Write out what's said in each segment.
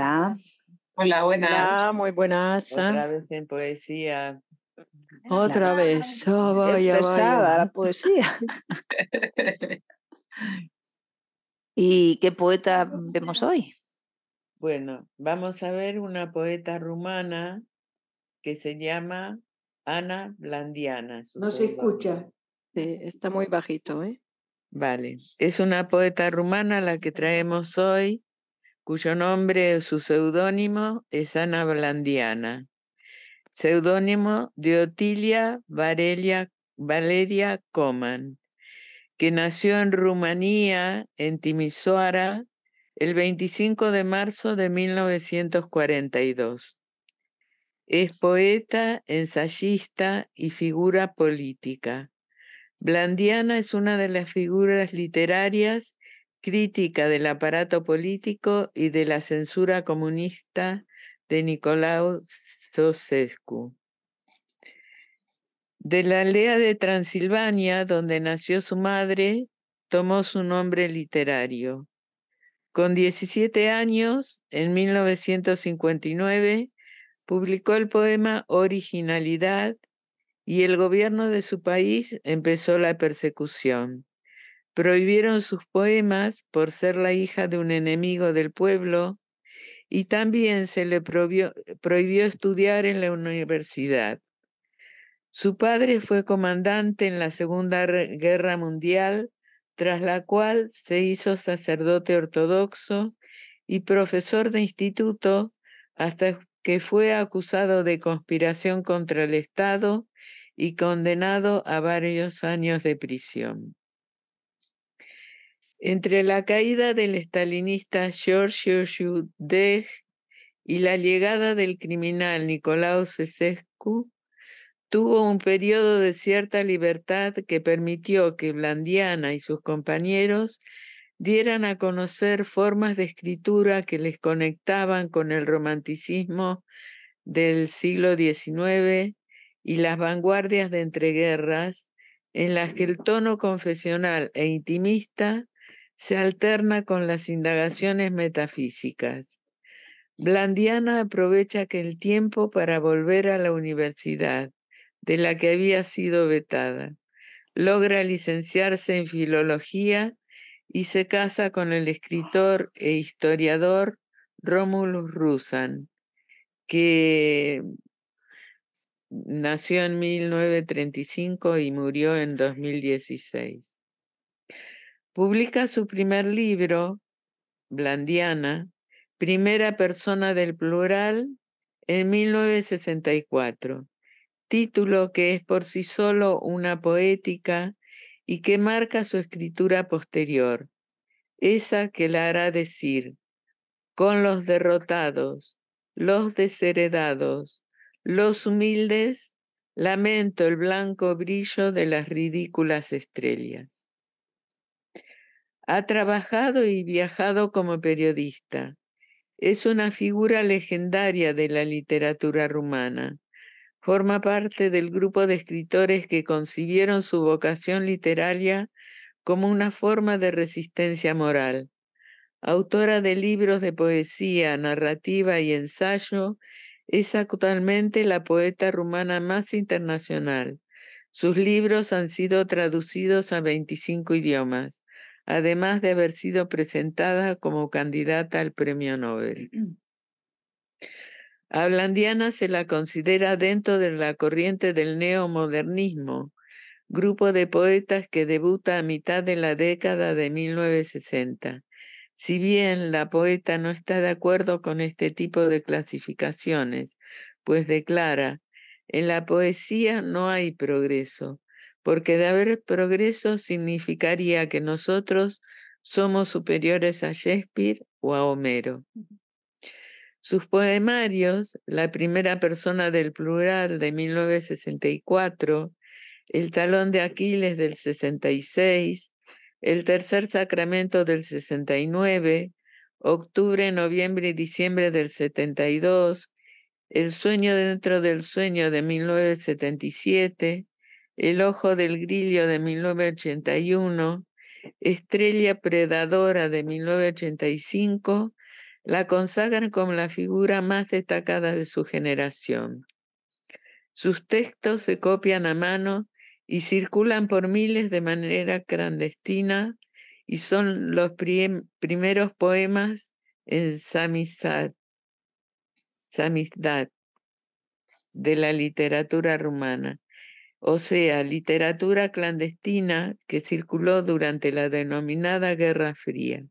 Hola. buenas. muy buenas. ¿ah? Otra vez en poesía. Otra vez. Oh, oh la poesía. ¿Y qué poeta vemos hoy? Bueno, vamos a ver una poeta rumana que se llama Ana Blandiana. No se escucha. está muy bajito, ¿eh? Vale. Es una poeta rumana la que traemos hoy cuyo nombre, su seudónimo, es Ana Blandiana, seudónimo de Otilia Valeria Coman, que nació en Rumanía, en Timisoara, el 25 de marzo de 1942. Es poeta, ensayista y figura política. Blandiana es una de las figuras literarias crítica del aparato político y de la censura comunista de Nicolau Sosescu. De la aldea de Transilvania, donde nació su madre, tomó su nombre literario. Con 17 años, en 1959, publicó el poema Originalidad y el gobierno de su país empezó la persecución prohibieron sus poemas por ser la hija de un enemigo del pueblo y también se le prohibió, estudiar en la universidad. Su padre fue comandante en la Segunda Guerra Mundial, tras la cual se hizo sacerdote ortodoxo y profesor de instituto hasta que fue acusado de conspiración contra el Estado y condenado a varios años de prisión. Entre la caída del estalinista George Dej y la llegada del criminal Nicolau Sesescu, tuvo un periodo de cierta libertad que permitió que Blandiana y sus compañeros dieran a conocer formas de escritura que les conectaban con el romanticismo del siglo XIX y las vanguardias de entreguerras, en las que el tono confesional e intimista se alterna con las indagaciones metafísicas. Blandiana aprovecha el tiempo para volver a la universidad, de la que había sido vetada. Logra licenciarse en filología y se casa con el escritor e historiador Romulus Rusan, que nació en 1935 y murió en 2016. Publica su primer libro, Blandiana, primera persona del plural, en 1964, título que es por sí solo una poética y que marca su escritura posterior, esa que la hará decir, con los derrotados, los desheredados, los humildes, lamento el blanco brillo de las ridículas estrellas. Ha trabajado y viajado como periodista. Es una figura legendaria de la literatura rumana. Forma parte del grupo de escritores que concibieron su vocación literaria como una forma de resistencia moral. Autora de libros de poesía, narrativa y ensayo, es actualmente la poeta rumana más internacional. Sus libros han sido traducidos a 25 idiomas además de haber sido presentada como candidata al Premio Nobel. Mm. A Blandiana se la considera dentro de la corriente del neomodernismo, grupo de poetas que debuta a mitad de la década de 1960. Si bien la poeta no está de acuerdo con este tipo de clasificaciones, pues declara, en la poesía no hay progreso, porque de haber progreso significaría que nosotros somos superiores a Shakespeare o a Homero. Sus poemarios, la primera persona del plural de 1964, el talón de Aquiles del 66, el tercer sacramento del 69, octubre, noviembre y diciembre del 72, el sueño dentro del sueño de 1977, el ojo del grillo de 1981, Estrella Predadora de 1985, la consagran como la figura más destacada de su generación. Sus textos se copian a mano y circulan por miles de manera clandestina y son los primeros poemas en samizdat, samizdat de la literatura rumana o sea, literatura clandestina que circuló durante la denominada Guerra Fría.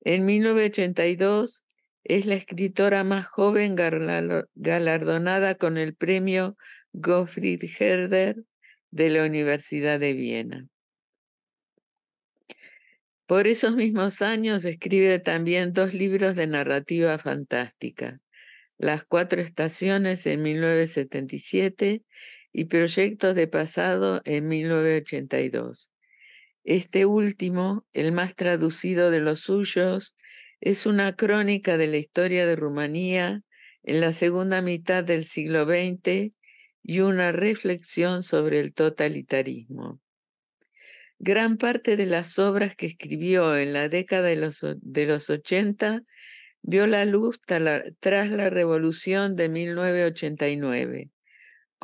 En 1982 es la escritora más joven galardonada con el premio Gottfried Herder de la Universidad de Viena. Por esos mismos años escribe también dos libros de narrativa fantástica, Las Cuatro Estaciones en 1977 y Proyectos de Pasado en 1982. Este último, el más traducido de los suyos, es una crónica de la historia de Rumanía en la segunda mitad del siglo XX y una reflexión sobre el totalitarismo. Gran parte de las obras que escribió en la década de los, 80 vio la luz tras la revolución de 1989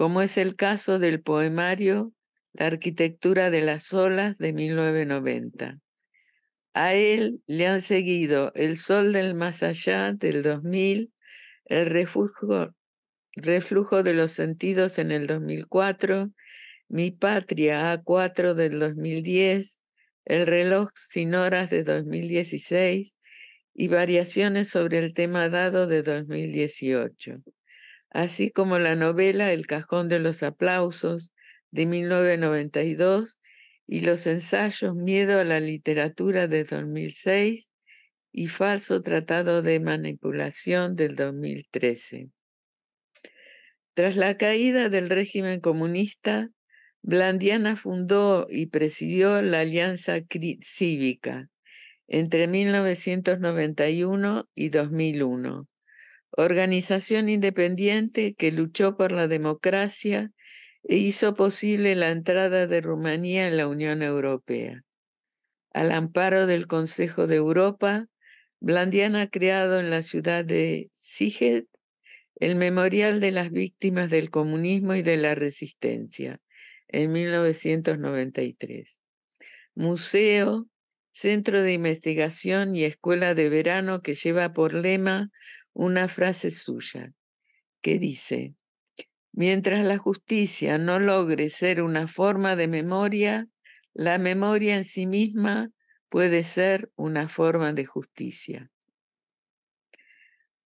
como es el caso del poemario La arquitectura de las olas de 1990. A él le han seguido El sol del más allá del 2000, El reflujo de los sentidos en el 2004, Mi patria A4 del 2010, El reloj sin horas de 2016 y variaciones sobre el tema dado de 2018 así como la novela El Cajón de los Aplausos de 1992 y los ensayos Miedo a la Literatura de 2006 y Falso Tratado de Manipulación del 2013. Tras la caída del régimen comunista, Blandiana fundó y presidió la Alianza Cívica entre 1991 y 2001 organización independiente que luchó por la democracia e hizo posible la entrada de Rumanía en la Unión Europea. Al amparo del Consejo de Europa, Blandiana ha creado en la ciudad de Siget el Memorial de las Víctimas del Comunismo y de la Resistencia en 1993. Museo, centro de investigación y escuela de verano que lleva por lema una frase suya que dice, mientras la justicia no logre ser una forma de memoria, la memoria en sí misma puede ser una forma de justicia.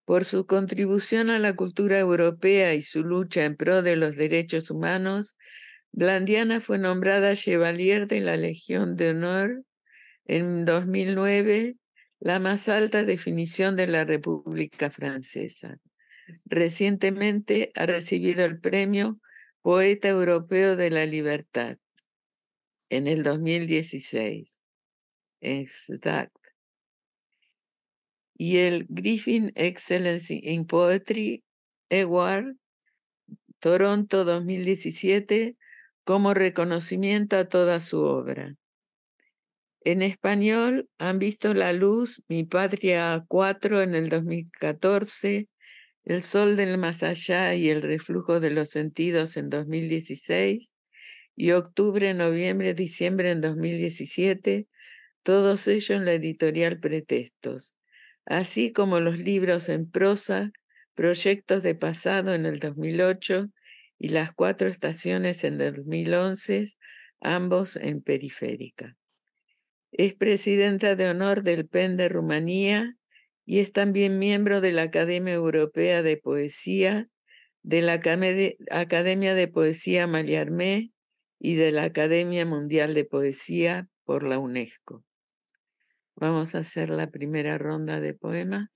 Por su contribución a la cultura europea y su lucha en pro de los derechos humanos, Blandiana fue nombrada Chevalier de la Legión de Honor en 2009 la más alta definición de la República Francesa. Recientemente ha recibido el premio Poeta Europeo de la Libertad en el 2016. Exact. Y el Griffin Excellence in Poetry Award Toronto 2017 como reconocimiento a toda su obra. En español han visto la luz Mi Patria 4 en el 2014, El Sol del Más Allá y El Reflujo de los Sentidos en 2016 y Octubre, Noviembre, Diciembre en 2017, todos ellos en la editorial Pretextos, así como los libros en prosa, Proyectos de Pasado en el 2008 y Las Cuatro Estaciones en el 2011, ambos en Periférica. Es presidenta de honor del PEN de Rumanía y es también miembro de la Academia Europea de Poesía, de la Academia de Poesía Maliarmé y de la Academia Mundial de Poesía por la UNESCO. Vamos a hacer la primera ronda de poemas.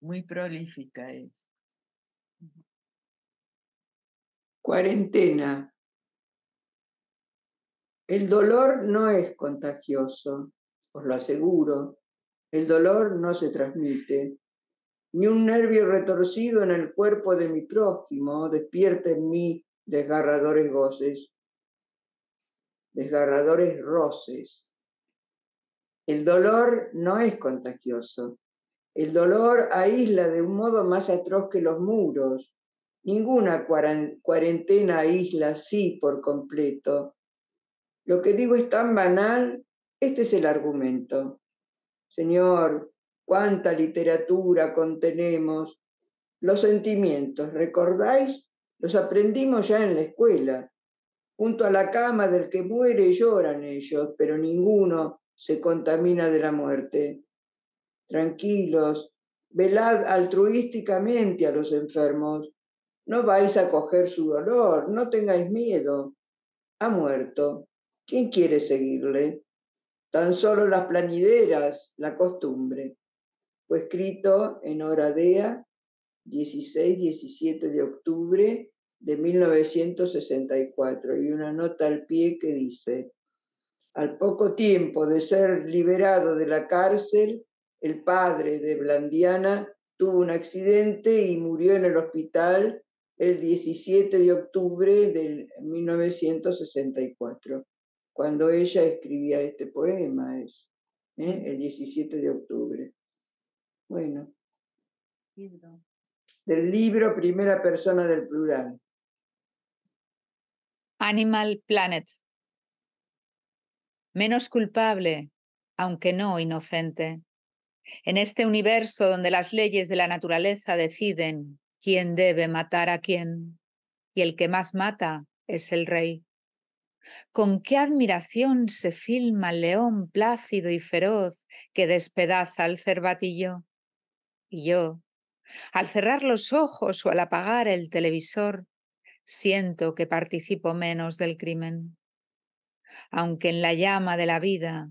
Muy prolífica es. Cuarentena. El dolor no es contagioso, os lo aseguro. El dolor no se transmite. Ni un nervio retorcido en el cuerpo de mi prójimo despierta en mí desgarradores goces, desgarradores roces. El dolor no es contagioso. El dolor aísla de un modo más atroz que los muros, ninguna cuarentena aísla así por completo. Lo que digo es tan banal, este es el argumento. Señor, cuánta literatura contenemos. Los sentimientos, ¿recordáis? Los aprendimos ya en la escuela. Junto a la cama del que muere lloran ellos, pero ninguno se contamina de la muerte. Tranquilos, velad altruísticamente a los enfermos, no vais a coger su dolor, no tengáis miedo. Ha muerto. ¿Quién quiere seguirle? Tan solo las planideras, la costumbre. Fue escrito en Horadea, 16-17 de octubre de 1964, y una nota al pie que dice, al poco tiempo de ser liberado de la cárcel, el padre de Blandiana tuvo un accidente y murió en el hospital el 17 de octubre de 1964, cuando ella escribía este poema, es, ¿eh? el 17 de octubre. Bueno. Del libro Primera Persona del Plural. Animal Planet. Menos culpable, aunque no inocente. En este universo donde las leyes de la naturaleza deciden ¿Quién debe matar a quién? Y el que más mata es el rey. Con qué admiración se filma el león plácido y feroz que despedaza al cervatillo. Y yo, al cerrar los ojos o al apagar el televisor, siento que participo menos del crimen. Aunque en la llama de la vida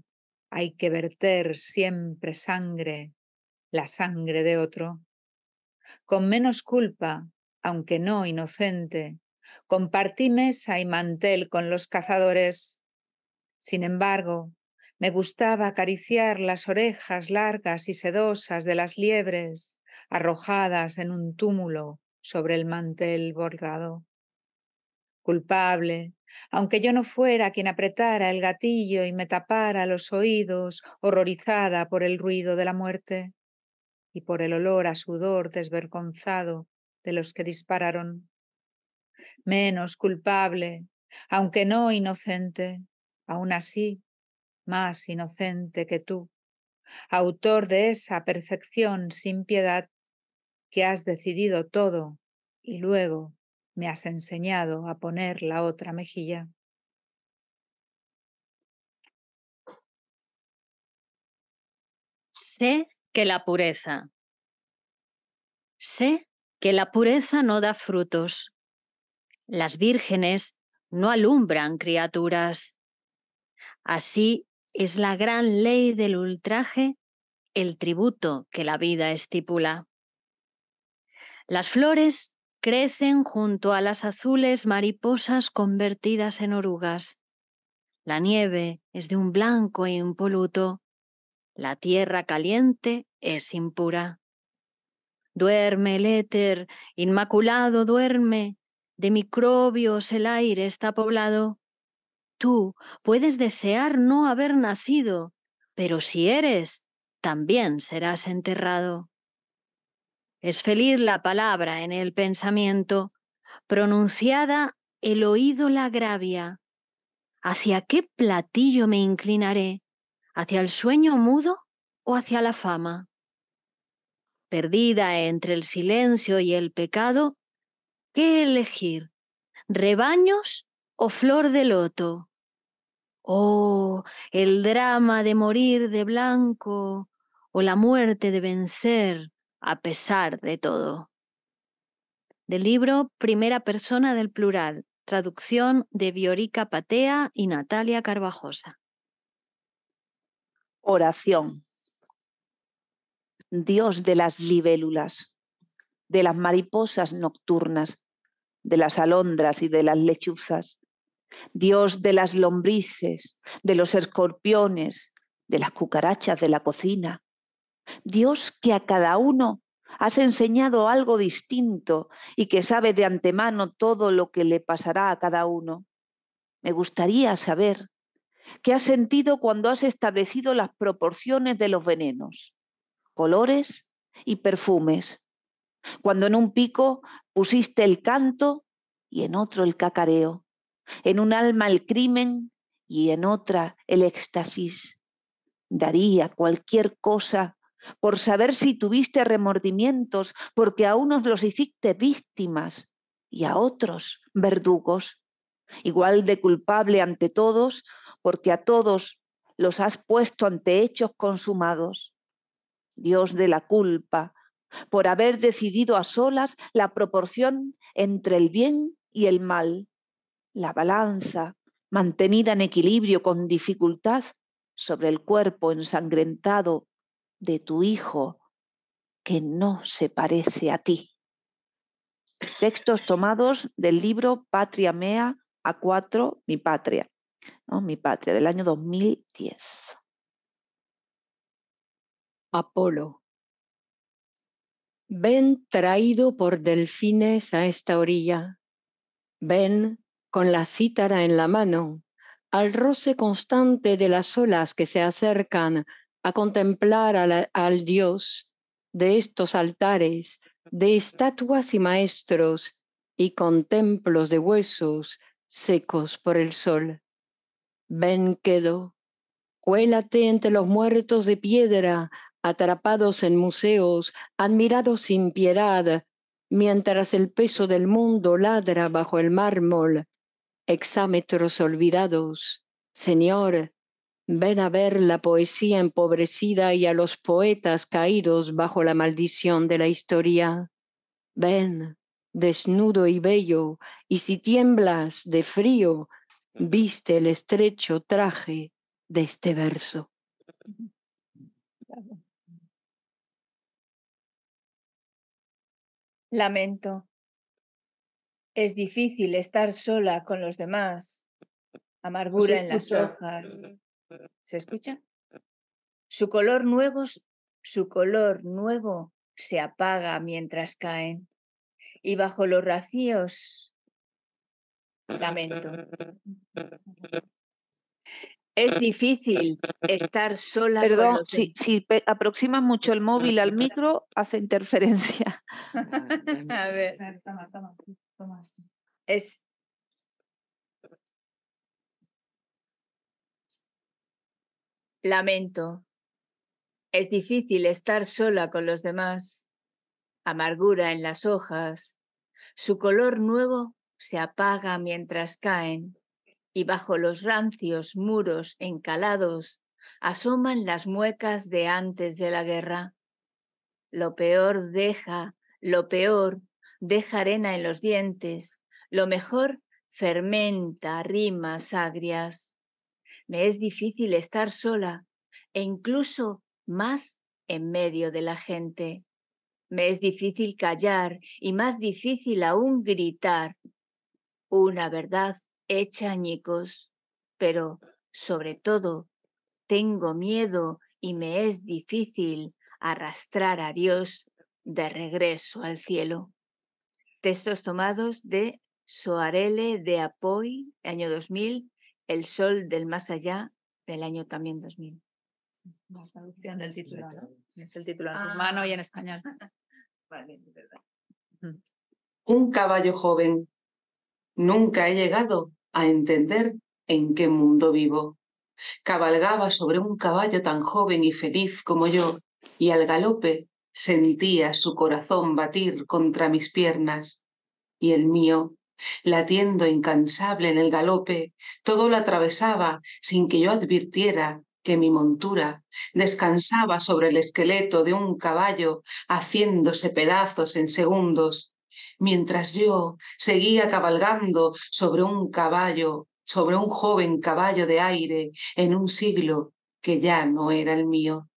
hay que verter siempre sangre, la sangre de otro con menos culpa, aunque no inocente. Compartí mesa y mantel con los cazadores. Sin embargo, me gustaba acariciar las orejas largas y sedosas de las liebres arrojadas en un túmulo sobre el mantel bordado. Culpable, aunque yo no fuera quien apretara el gatillo y me tapara los oídos, horrorizada por el ruido de la muerte y por el olor a sudor desvergonzado de los que dispararon. Menos culpable, aunque no inocente, aún así más inocente que tú, autor de esa perfección sin piedad que has decidido todo y luego me has enseñado a poner la otra mejilla que la pureza. Sé que la pureza no da frutos. Las vírgenes no alumbran criaturas. Así es la gran ley del ultraje el tributo que la vida estipula. Las flores crecen junto a las azules mariposas convertidas en orugas. La nieve es de un blanco impoluto. La tierra caliente es impura. Duerme el éter, inmaculado duerme, de microbios el aire está poblado. Tú puedes desear no haber nacido, pero si eres, también serás enterrado. Es feliz la palabra en el pensamiento, pronunciada el oído la gravia. ¿Hacia qué platillo me inclinaré? hacia el sueño mudo o hacia la fama. Perdida entre el silencio y el pecado, ¿qué elegir? ¿Rebaños o flor de loto? Oh, el drama de morir de blanco o la muerte de vencer a pesar de todo. Del libro Primera Persona del Plural, traducción de Viorica Patea y Natalia Carvajosa. Oración. Dios de las libélulas, de las mariposas nocturnas, de las alondras y de las lechuzas, Dios de las lombrices, de los escorpiones, de las cucarachas de la cocina, Dios que a cada uno has enseñado algo distinto y que sabe de antemano todo lo que le pasará a cada uno. Me gustaría saber ¿Qué has sentido cuando has establecido las proporciones de los venenos, colores y perfumes, cuando en un pico pusiste el canto y en otro el cacareo, en un alma el crimen y en otra el éxtasis. Daría cualquier cosa por saber si tuviste remordimientos, porque a unos los hiciste víctimas y a otros verdugos igual de culpable ante todos, porque a todos los has puesto ante hechos consumados. Dios de la culpa, por haber decidido a solas la proporción entre el bien y el mal, la balanza mantenida en equilibrio con dificultad sobre el cuerpo ensangrentado de tu hijo que no se parece a ti. Textos tomados del libro Patria Mea a cuatro, Mi Patria, Mi Patria, del año 2010. Apolo. Ven traído por delfines a esta orilla. Ven con la cítara en la mano, al roce constante de las olas que se acercan a contemplar al Dios de estos altares, de estatuas y maestros y con templos de huesos secos por el sol. Ven, quedo, cuélate entre los muertos de piedra, atrapados en museos, admirados sin piedad, mientras el peso del mundo ladra bajo el mármol, exámetros olvidados. Señor, ven a ver la poesía empobrecida y a los poetas caídos bajo la maldición de la historia. Ven, desnudo y bello, y si tiemblas de frío, viste el estrecho traje de este verso. Lamento. Es difícil estar sola con los demás. Amargura en las hojas. ¿Se escucha? Su color nuevo, su color nuevo se apaga mientras caen y bajo los racíos lamento. Es difícil estar sola. Perdón, los... si, si, aproximas mucho el móvil al micro, hace interferencia. A ver. A ver toma, toma, toma. Es. Lamento. Es difícil estar sola con los demás amargura en las hojas, su color nuevo se apaga mientras caen, y bajo los rancios muros encalados asoman las muecas de antes de la guerra. Lo peor deja, lo peor deja arena en los dientes, lo mejor fermenta rimas agrias. Me es difícil estar sola e incluso más en medio de la gente. Me es difícil callar y más difícil aún gritar. Una verdad hecha añicos, pero sobre todo tengo miedo y me es difícil arrastrar a Dios de regreso al cielo. Textos tomados de Soarele de Apoy, año 2000, El Sol del Más Allá, del año también 2000. La traducción del título, ¿no? Es el título en ah. y en español. Un caballo joven. Nunca he llegado a entender en qué mundo vivo. Cabalgaba sobre un caballo tan joven y feliz como yo, y al galope sentía su corazón batir contra mis piernas y el mío, latiendo incansable en el galope, todo lo atravesaba sin que yo advirtiera que mi montura descansaba sobre el esqueleto de un caballo, haciéndose pedazos en segundos, mientras yo seguía cabalgando sobre un caballo, sobre un joven caballo de aire en un siglo que ya no era el mío.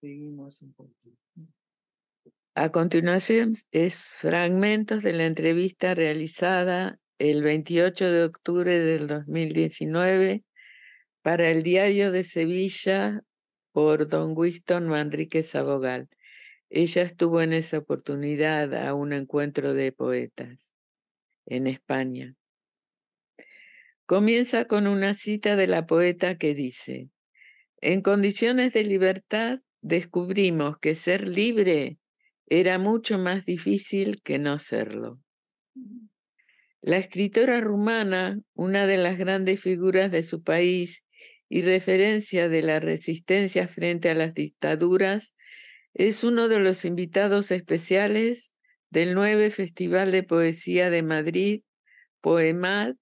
Seguimos un poquito. A continuación es fragmentos de la entrevista realizada el 28 de octubre del 2019 para el diario de Sevilla por don Winston Manríquez Abogal. Ella estuvo en esa oportunidad a un encuentro de poetas en España. Comienza con una cita de la poeta que dice, en condiciones de libertad descubrimos que ser libre era mucho más difícil que no serlo. La escritora rumana, una de las grandes figuras de su país y referencia de la resistencia frente a las dictaduras, es uno de los invitados especiales del nueve Festival de Poesía de Madrid, Poemad,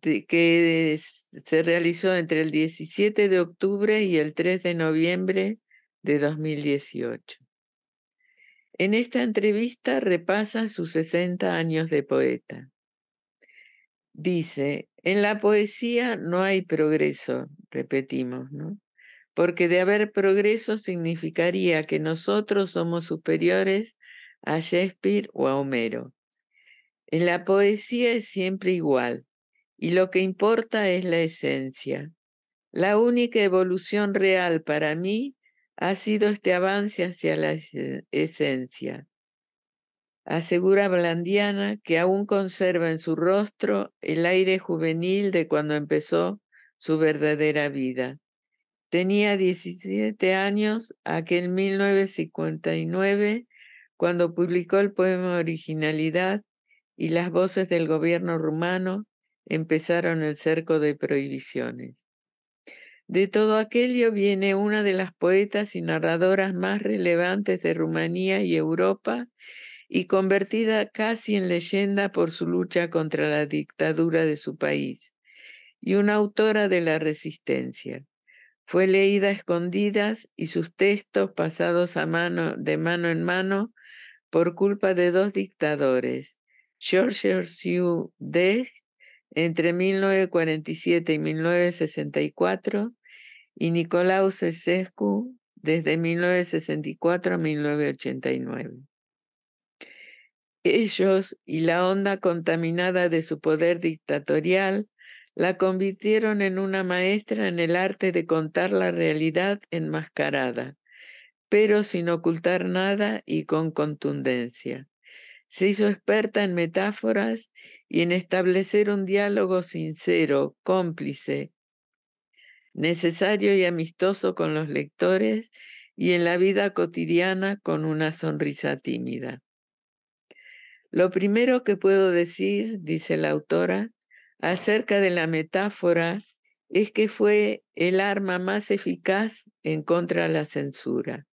que se realizó entre el 17 de octubre y el 3 de noviembre de 2018. En esta entrevista repasa sus 60 años de poeta. Dice, en la poesía no hay progreso, repetimos, ¿no? Porque de haber progreso significaría que nosotros somos superiores a Shakespeare o a Homero. En la poesía es siempre igual y lo que importa es la esencia. La única evolución real para mí ha sido este avance hacia la esencia. Asegura Blandiana que aún conserva en su rostro el aire juvenil de cuando empezó su verdadera vida. Tenía 17 años aquel 1959 cuando publicó el poema Originalidad y las voces del gobierno rumano empezaron el cerco de prohibiciones. De todo aquello viene una de las poetas y narradoras más relevantes de Rumanía y Europa y convertida casi en leyenda por su lucha contra la dictadura de su país, y una autora de la resistencia. Fue leída a escondidas y sus textos pasados de mano en mano por culpa de dos dictadores, George Orsiu Dej entre 1947 y 1964 y Nicolaus Sesescu desde 1964 a 1989. Ellos y la onda contaminada de su poder dictatorial la convirtieron en una maestra en el arte de contar la realidad enmascarada, pero sin ocultar nada y con contundencia. Se hizo experta en metáforas y en establecer un diálogo sincero, cómplice, necesario y amistoso con los lectores y en la vida cotidiana con una sonrisa tímida. Lo primero que puedo decir, dice la autora, acerca de la metáfora es que fue el arma más eficaz en contra de la censura.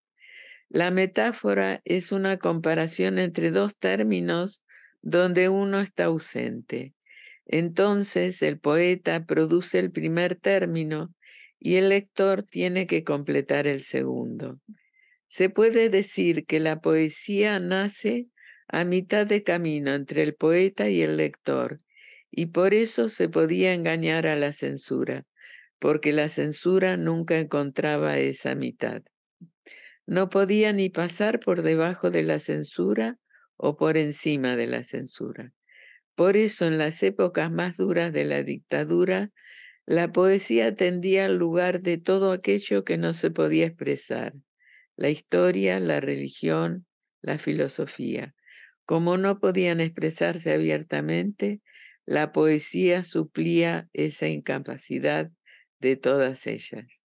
La metáfora es una comparación entre dos términos donde uno está ausente. Entonces el poeta produce el primer término y el lector tiene que completar el segundo. Se puede decir que la poesía nace a mitad de camino entre el poeta y el lector, y por eso se podía engañar a la censura, porque la censura nunca encontraba esa mitad. No podía ni pasar por debajo de la censura o por encima de la censura. Por eso en las épocas más duras de la dictadura, la poesía tendía al lugar de todo aquello que no se podía expresar, la historia, la religión, la filosofía. Como no podían expresarse abiertamente, la poesía suplía esa incapacidad de todas ellas.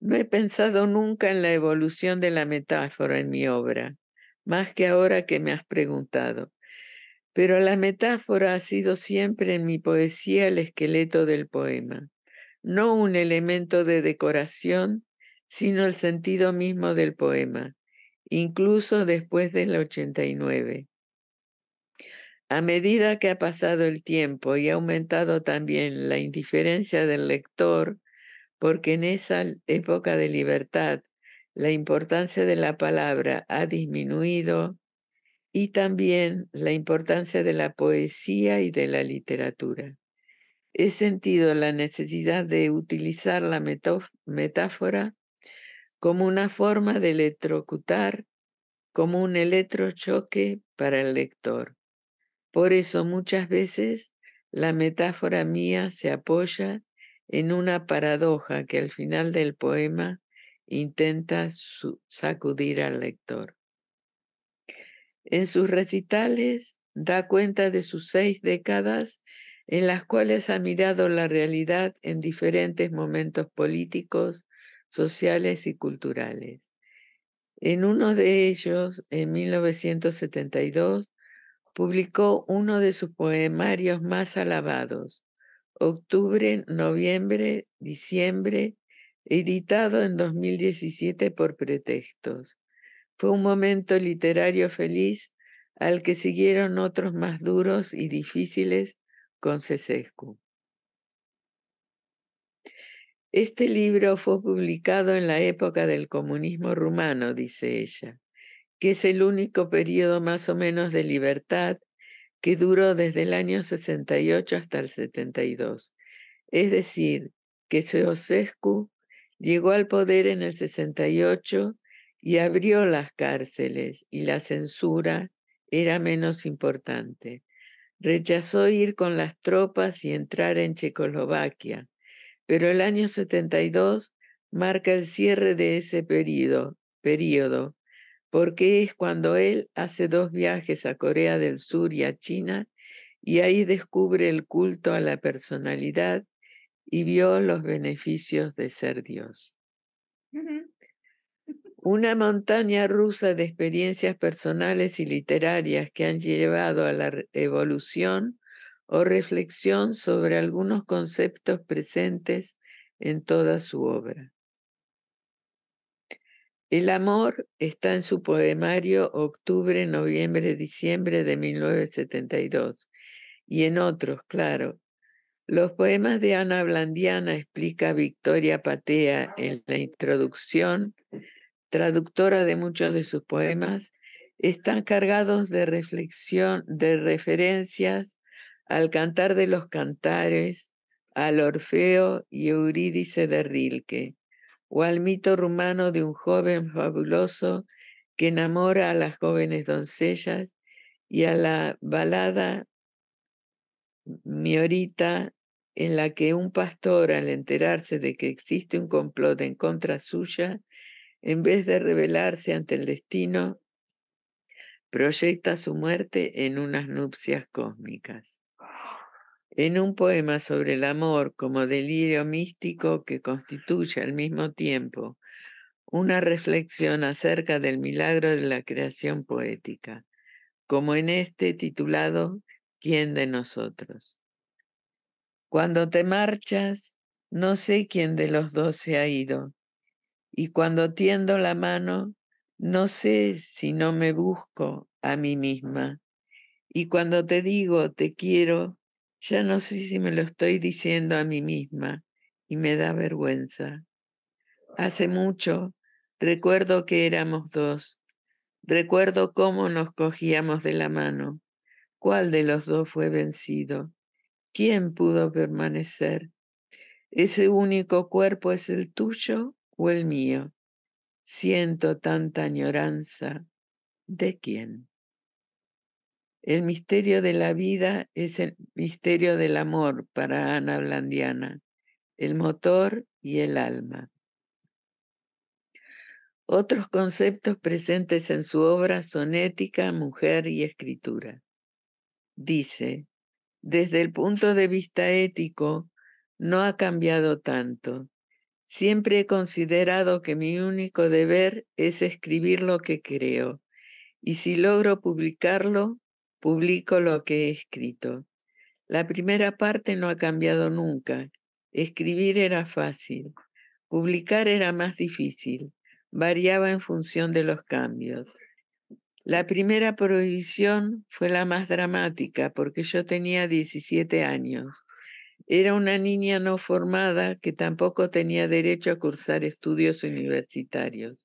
No he pensado nunca en la evolución de la metáfora en mi obra, más que ahora que me has preguntado. Pero la metáfora ha sido siempre en mi poesía el esqueleto del poema, no un elemento de decoración, sino el sentido mismo del poema, incluso después del 89. A medida que ha pasado el tiempo y ha aumentado también la indiferencia del lector, porque en esa época de libertad la importancia de la palabra ha disminuido y también la importancia de la poesía y de la literatura. He sentido la necesidad de utilizar la metáfora como una forma de electrocutar, como un electrochoque para el lector. Por eso muchas veces la metáfora mía se apoya en una paradoja que al final del poema intenta sacudir al lector. En sus recitales da cuenta de sus seis décadas en las cuales ha mirado la realidad en diferentes momentos políticos, sociales y culturales. En uno de ellos, en 1972, publicó uno de sus poemarios más alabados, Octubre, Noviembre, Diciembre editado en 2017 por Pretextos. Fue un momento literario feliz al que siguieron otros más duros y difíciles con Cesescu. Este libro fue publicado en la época del comunismo rumano, dice ella, que es el único periodo más o menos de libertad que duró desde el año 68 hasta el 72. Es decir, que cesescu Llegó al poder en el 68 y abrió las cárceles y la censura era menos importante. Rechazó ir con las tropas y entrar en Checoslovaquia, pero el año 72 marca el cierre de ese periodo, periodo, porque es cuando él hace dos viajes a Corea del Sur y a China y ahí descubre el culto a la personalidad y vio los beneficios de ser Dios. Una montaña rusa de experiencias personales y literarias que han llevado a la evolución o reflexión sobre algunos conceptos presentes en toda su obra. El amor está en su poemario Octubre, Noviembre, Diciembre de 1972 y en otros, claro, los poemas de Ana Blandiana, explica Victoria Patea en la introducción, traductora de muchos de sus poemas, están cargados de reflexión, de referencias al cantar de los cantares, al Orfeo y Eurídice de Rilke, o al mito rumano de un joven fabuloso que enamora a las jóvenes doncellas y a la balada mi horita en la que un pastor, al enterarse de que existe un complot en contra suya, en vez de rebelarse ante el destino, proyecta su muerte en unas nupcias cósmicas. En un poema sobre el amor como delirio místico que constituye al mismo tiempo una reflexión acerca del milagro de la creación poética, como en este titulado quién de nosotros. Cuando te marchas, no sé quién de los dos se ha ido. Y cuando tiendo la mano, no sé si no me busco a mí misma. Y cuando te digo te quiero, ya no sé si me lo estoy diciendo a mí misma y me da vergüenza. Hace mucho recuerdo que éramos dos. Recuerdo cómo nos cogíamos de la mano. ¿Cuál de los dos fue vencido? ¿Quién pudo permanecer? ¿Ese único cuerpo es el tuyo o el mío? Siento tanta añoranza. ¿De quién? El misterio de la vida es el misterio del amor para Ana Blandiana, el motor y el alma. Otros conceptos presentes en su obra son ética, mujer y escritura dice, desde el punto de vista ético, no ha cambiado tanto. Siempre he considerado que mi único deber es escribir lo que creo, y si logro publicarlo, publico lo que he escrito. La primera parte no ha cambiado nunca. Escribir era fácil, publicar era más difícil, variaba en función de los cambios. La primera prohibición fue la más dramática porque yo tenía 17 años. Era una niña no formada que tampoco tenía derecho a cursar estudios universitarios.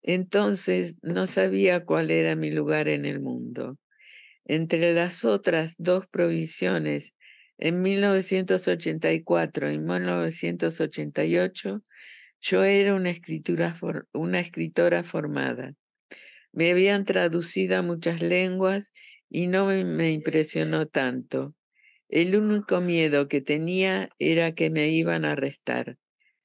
Entonces no sabía cuál era mi lugar en el mundo. Entre las otras dos prohibiciones, en 1984 y 1988, yo era una, una escritora formada. Me habían traducido a muchas lenguas y no me impresionó tanto. El único miedo que tenía era que me iban a arrestar,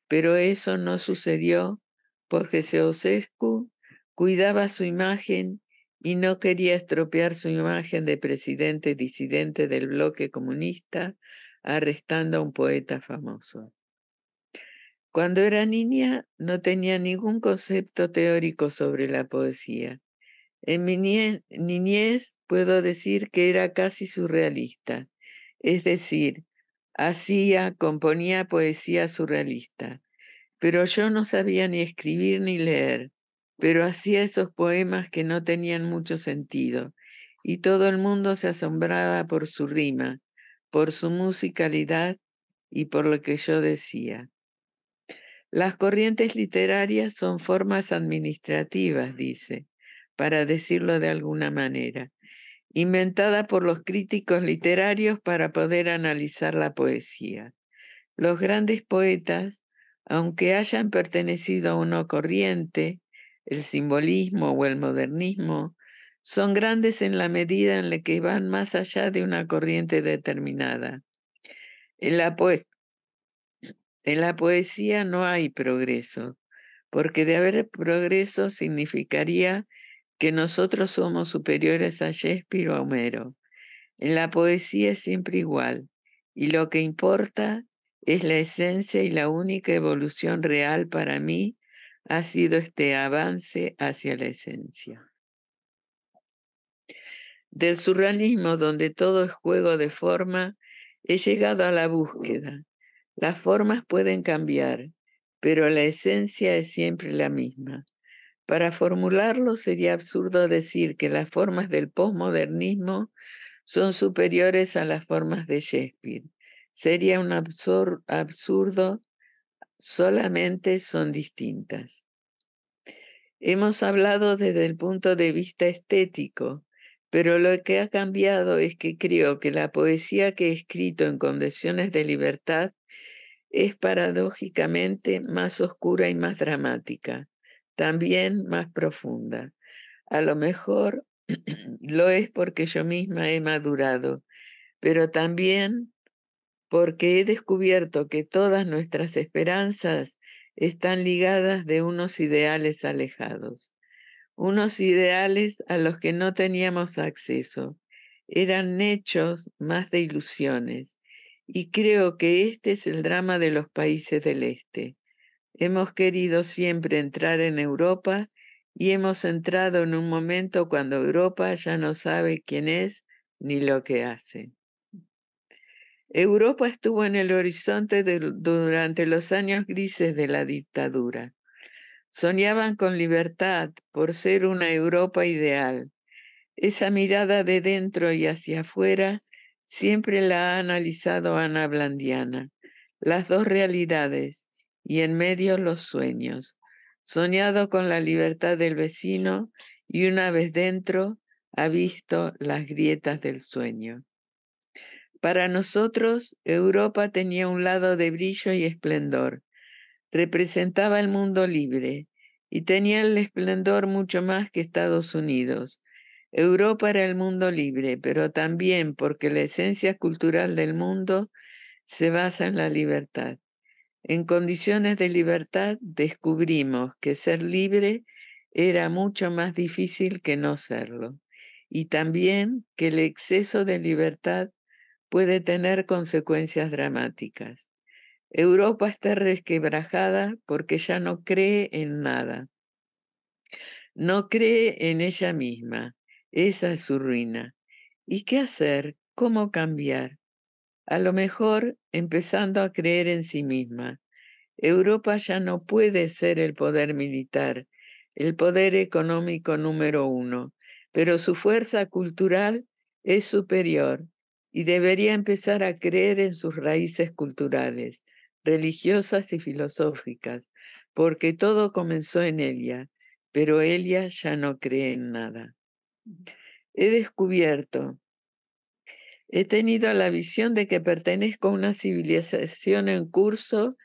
pero eso no sucedió porque Ceausescu cuidaba su imagen y no quería estropear su imagen de presidente disidente del bloque comunista arrestando a un poeta famoso. Cuando era niña no tenía ningún concepto teórico sobre la poesía. En mi niñez puedo decir que era casi surrealista, es decir, hacía, componía poesía surrealista, pero yo no sabía ni escribir ni leer, pero hacía esos poemas que no tenían mucho sentido, y todo el mundo se asombraba por su rima, por su musicalidad y por lo que yo decía. Las corrientes literarias son formas administrativas, dice, para decirlo de alguna manera, inventadas por los críticos literarios para poder analizar la poesía. Los grandes poetas, aunque hayan pertenecido a una corriente, el simbolismo o el modernismo, son grandes en la medida en la que van más allá de una corriente determinada. En La, poesía en la poesía no hay progreso, porque de haber progreso significaría que nosotros somos superiores a Shakespeare o a Homero. En la poesía es siempre igual, y lo que importa es la esencia y la única evolución real para mí ha sido este avance hacia la esencia. Del surrealismo, donde todo es juego de forma, he llegado a la búsqueda, las formas pueden cambiar, pero la esencia es siempre la misma. Para formularlo sería absurdo decir que las formas del posmodernismo son superiores a las formas de Shakespeare. Sería un absurdo, solamente son distintas. Hemos hablado desde el punto de vista estético, pero lo que ha cambiado es que creo que la poesía que he escrito en condiciones de libertad es paradójicamente más oscura y más dramática, también más profunda. A lo mejor lo es porque yo misma he madurado, pero también porque he descubierto que todas nuestras esperanzas están ligadas de unos ideales alejados unos ideales a los que no teníamos acceso. Eran hechos más de ilusiones. Y creo que este es el drama de los países del Este. Hemos querido siempre entrar en Europa y hemos entrado en un momento cuando Europa ya no sabe quién es ni lo que hace. Europa estuvo en el horizonte durante los años grises de la dictadura. Soñaban con libertad por ser una Europa ideal. Esa mirada de dentro y hacia afuera siempre la ha analizado Ana Blandiana. Las dos realidades y en medio los sueños. Soñado con la libertad del vecino y una vez dentro ha visto las grietas del sueño. Para nosotros, Europa tenía un lado de brillo y esplendor, representaba el mundo libre y tenía el esplendor mucho más que Estados Unidos. Europa era el mundo libre, pero también porque la esencia cultural del mundo se basa en la libertad. En condiciones de libertad descubrimos que ser libre era mucho más difícil que no serlo, y también que el exceso de libertad puede tener consecuencias dramáticas. Europa está resquebrajada porque ya no cree en nada. No cree en ella misma. Esa es su ruina. ¿Y qué hacer? ¿Cómo cambiar? A lo mejor empezando a creer en sí misma. Europa ya no puede ser el poder militar, el poder económico número uno, pero su fuerza cultural es superior y debería empezar a creer en sus raíces culturales religiosas y filosóficas, porque todo comenzó en Elia, pero Elia ya no cree en nada. He descubierto, he tenido la visión de que pertenezco a una civilización en curso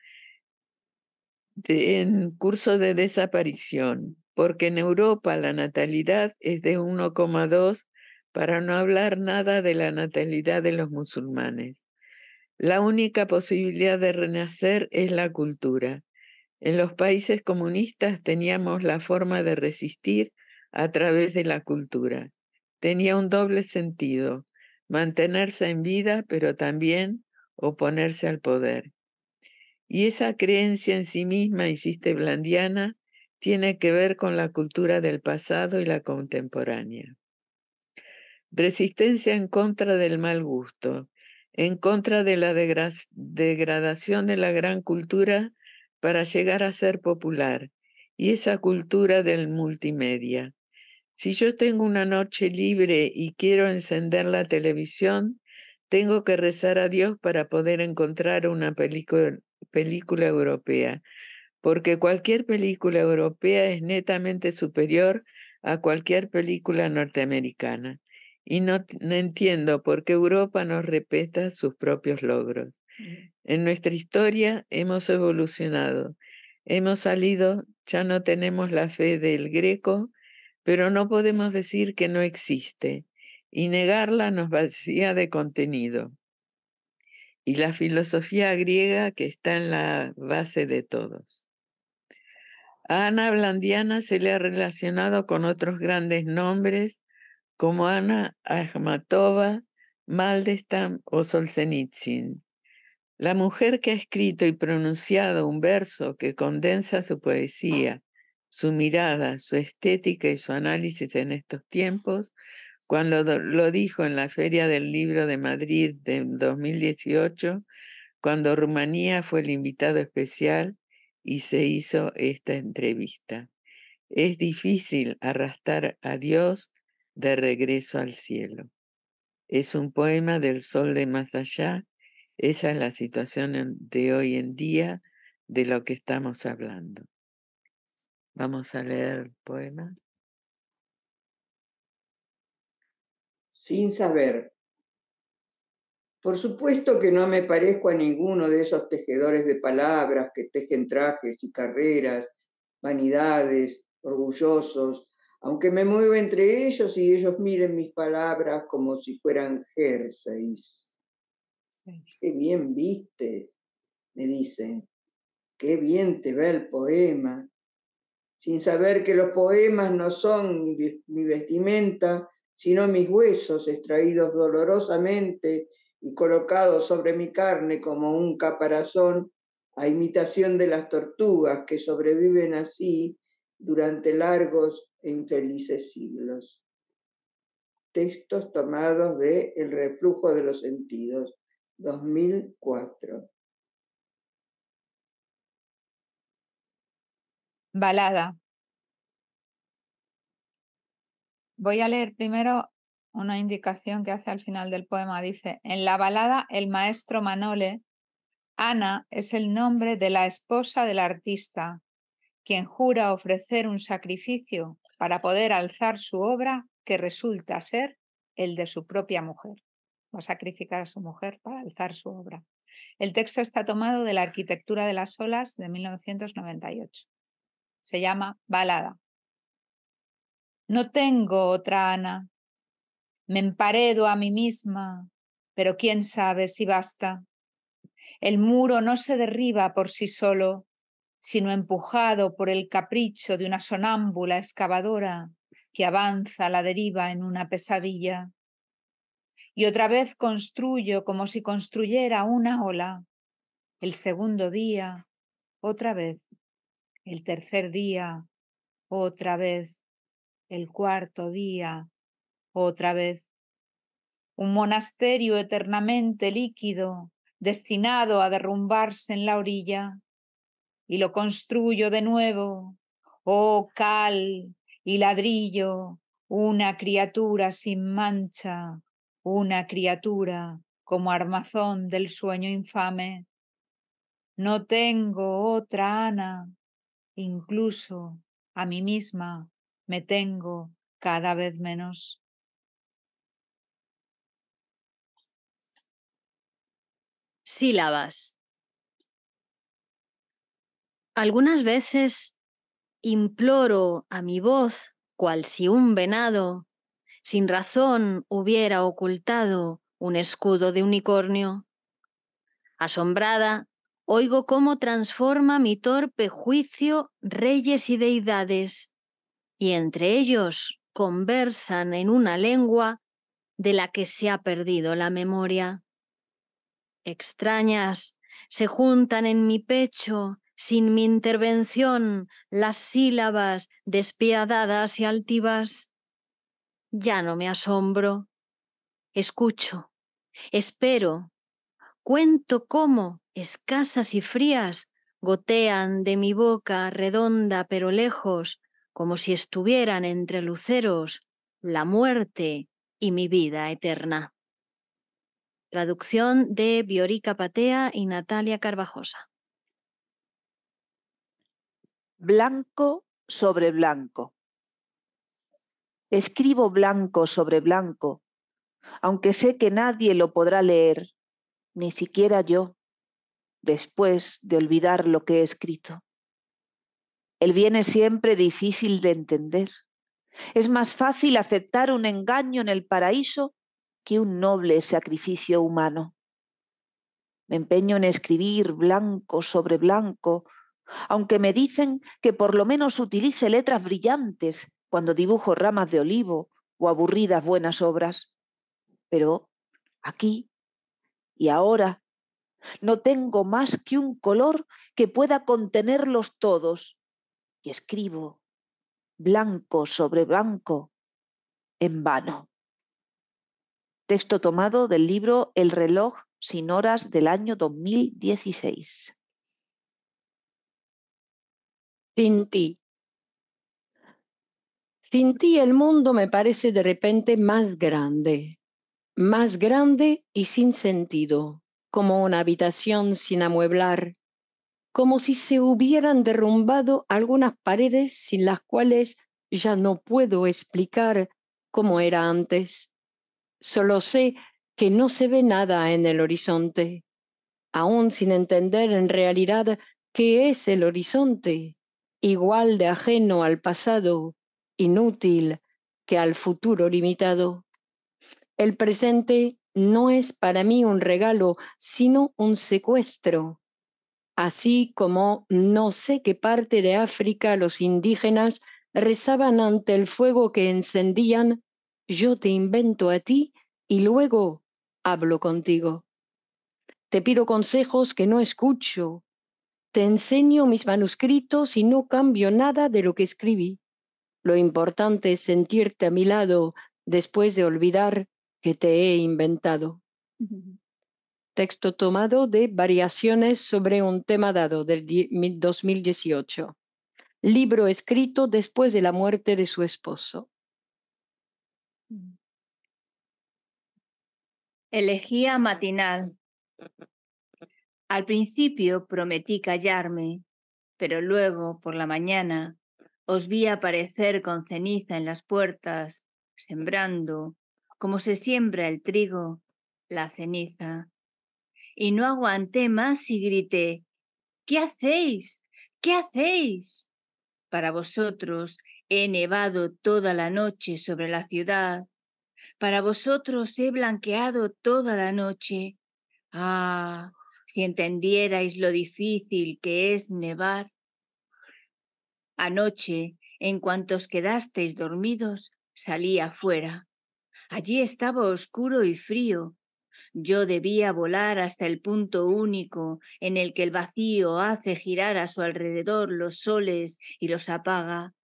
de, en curso de desaparición, porque en Europa la natalidad es de 1,2 para no hablar nada de la natalidad de los musulmanes. La única posibilidad de renacer es la cultura. En los países comunistas teníamos la forma de resistir a través de la cultura. Tenía un doble sentido, mantenerse en vida, pero también oponerse al poder. Y esa creencia en sí misma, insiste Blandiana, tiene que ver con la cultura del pasado y la contemporánea. Resistencia en contra del mal gusto en contra de la degradación de la gran cultura para llegar a ser popular y esa cultura del multimedia. Si yo tengo una noche libre y quiero encender la televisión, tengo que rezar a Dios para poder encontrar una película europea, porque cualquier película europea es netamente superior a cualquier película norteamericana y no, entiendo por qué Europa nos repeta sus propios logros. Mm. En nuestra historia hemos evolucionado, hemos salido, ya no tenemos la fe del greco, pero no podemos decir que no existe, y negarla nos vacía de contenido. Y la filosofía griega que está en la base de todos. A Ana Blandiana se le ha relacionado con otros grandes nombres como Ana Akhmatova, Maldestam o Solzhenitsyn. La mujer que ha escrito y pronunciado un verso que condensa su poesía, su mirada, su estética y su análisis en estos tiempos, cuando lo dijo en la Feria del Libro de Madrid de 2018, cuando Rumanía fue el invitado especial y se hizo esta entrevista. Es difícil arrastrar a Dios de regreso al cielo. Es un poema del sol de más allá. Esa es la situación de hoy en día de lo que estamos hablando. Vamos a leer el poema. Sin saber. Por supuesto que no me parezco a ninguno de esos tejedores de palabras que tejen trajes y carreras, vanidades, orgullosos, aunque me mueve entre ellos y ellos miren mis palabras como si fueran jerseys. Qué bien vistes, me dicen, qué bien te ve el poema, sin saber que los poemas no son mi vestimenta, sino mis huesos extraídos dolorosamente y colocados sobre mi carne como un caparazón a imitación de las tortugas que sobreviven así durante largos e infelices siglos. Textos tomados de El reflujo de los sentidos, 2004. Balada. Voy a leer primero una indicación que hace al final del poema. Dice, en la balada El maestro Manole, Ana es el nombre de la esposa del artista, quien jura ofrecer un sacrificio para poder alzar su obra que resulta ser el de su propia mujer. Va a sacrificar a su mujer para alzar su obra. El texto está tomado de la Arquitectura de las Olas de 1998. Se llama Balada. No tengo otra Ana. Me emparedo a mí misma, pero quién sabe si basta. El muro no se derriba por sí solo, sino empujado por el capricho de una sonámbula excavadora que avanza a la deriva en una pesadilla. Y otra vez construyo como si construyera una ola. El segundo día, otra vez. El tercer día, otra vez. El cuarto día, otra vez. Un monasterio eternamente líquido, destinado a derrumbarse en la orilla y lo construyo de nuevo. Oh cal y ladrillo, una criatura sin mancha, una criatura como armazón del sueño infame. No tengo otra Ana, incluso a mí misma me tengo cada vez menos. Sílabas. Algunas veces imploro a mi voz, cual si un venado, sin razón hubiera ocultado un escudo de unicornio. Asombrada, oigo cómo transforma mi torpe juicio reyes y deidades, y entre ellos conversan en una lengua de la que se ha perdido la memoria. Extrañas se juntan en mi pecho sin mi intervención las sílabas despiadadas y altivas, ya no me asombro, escucho, espero, cuento cómo, escasas y frías, gotean de mi boca redonda pero lejos, como si estuvieran entre luceros la muerte y mi vida eterna. Traducción de Biorica Patea y Natalia Carvajosa blanco sobre blanco. Escribo blanco sobre blanco, aunque sé que nadie lo podrá leer, ni siquiera yo, después de olvidar lo que he escrito. El viene siempre difícil de entender. Es más fácil aceptar un engaño en el paraíso que un noble sacrificio humano. Me empeño en escribir blanco sobre blanco aunque me dicen que por lo menos utilice letras brillantes cuando dibujo ramas de olivo o aburridas buenas obras. Pero aquí y ahora no tengo más que un color que pueda contenerlos todos. Y escribo blanco sobre blanco en vano. Texto tomado del libro El reloj sin horas del año 2016. Sin ti. Sin ti el mundo me parece de repente más grande, más grande y sin sentido, como una habitación sin amueblar, como si se hubieran derrumbado algunas paredes sin las cuales ya no puedo explicar cómo era antes. Solo sé que no se ve nada en el horizonte, aún sin entender en realidad qué es el horizonte igual de ajeno al pasado, inútil, que al futuro limitado. El presente no es para mí un regalo, sino un secuestro. Así como no sé qué parte de África los indígenas rezaban ante el fuego que encendían, yo te invento a ti y luego hablo contigo. Te pido consejos que no escucho, te enseño mis manuscritos y no cambio nada de lo que escribí. Lo importante es sentirte a mi lado después de olvidar que te he inventado. Texto tomado de Variaciones sobre un tema dado del 2018. Libro escrito después de la muerte de su esposo. Elegía matinal. Al principio prometí callarme, pero luego, por la mañana, os vi aparecer con ceniza en las puertas, sembrando, como se siembra el trigo, la ceniza. Y no aguanté más y grité, ¿Qué hacéis? ¿Qué hacéis? Para vosotros he nevado toda la noche sobre la ciudad, para vosotros he blanqueado toda la noche. Ah, si entendierais lo difícil que es nevar. Anoche, en cuanto os quedasteis dormidos, salí afuera. Allí estaba oscuro y frío. Yo debía volar hasta el punto único en el que el vacío hace girar a su alrededor los soles y los apaga,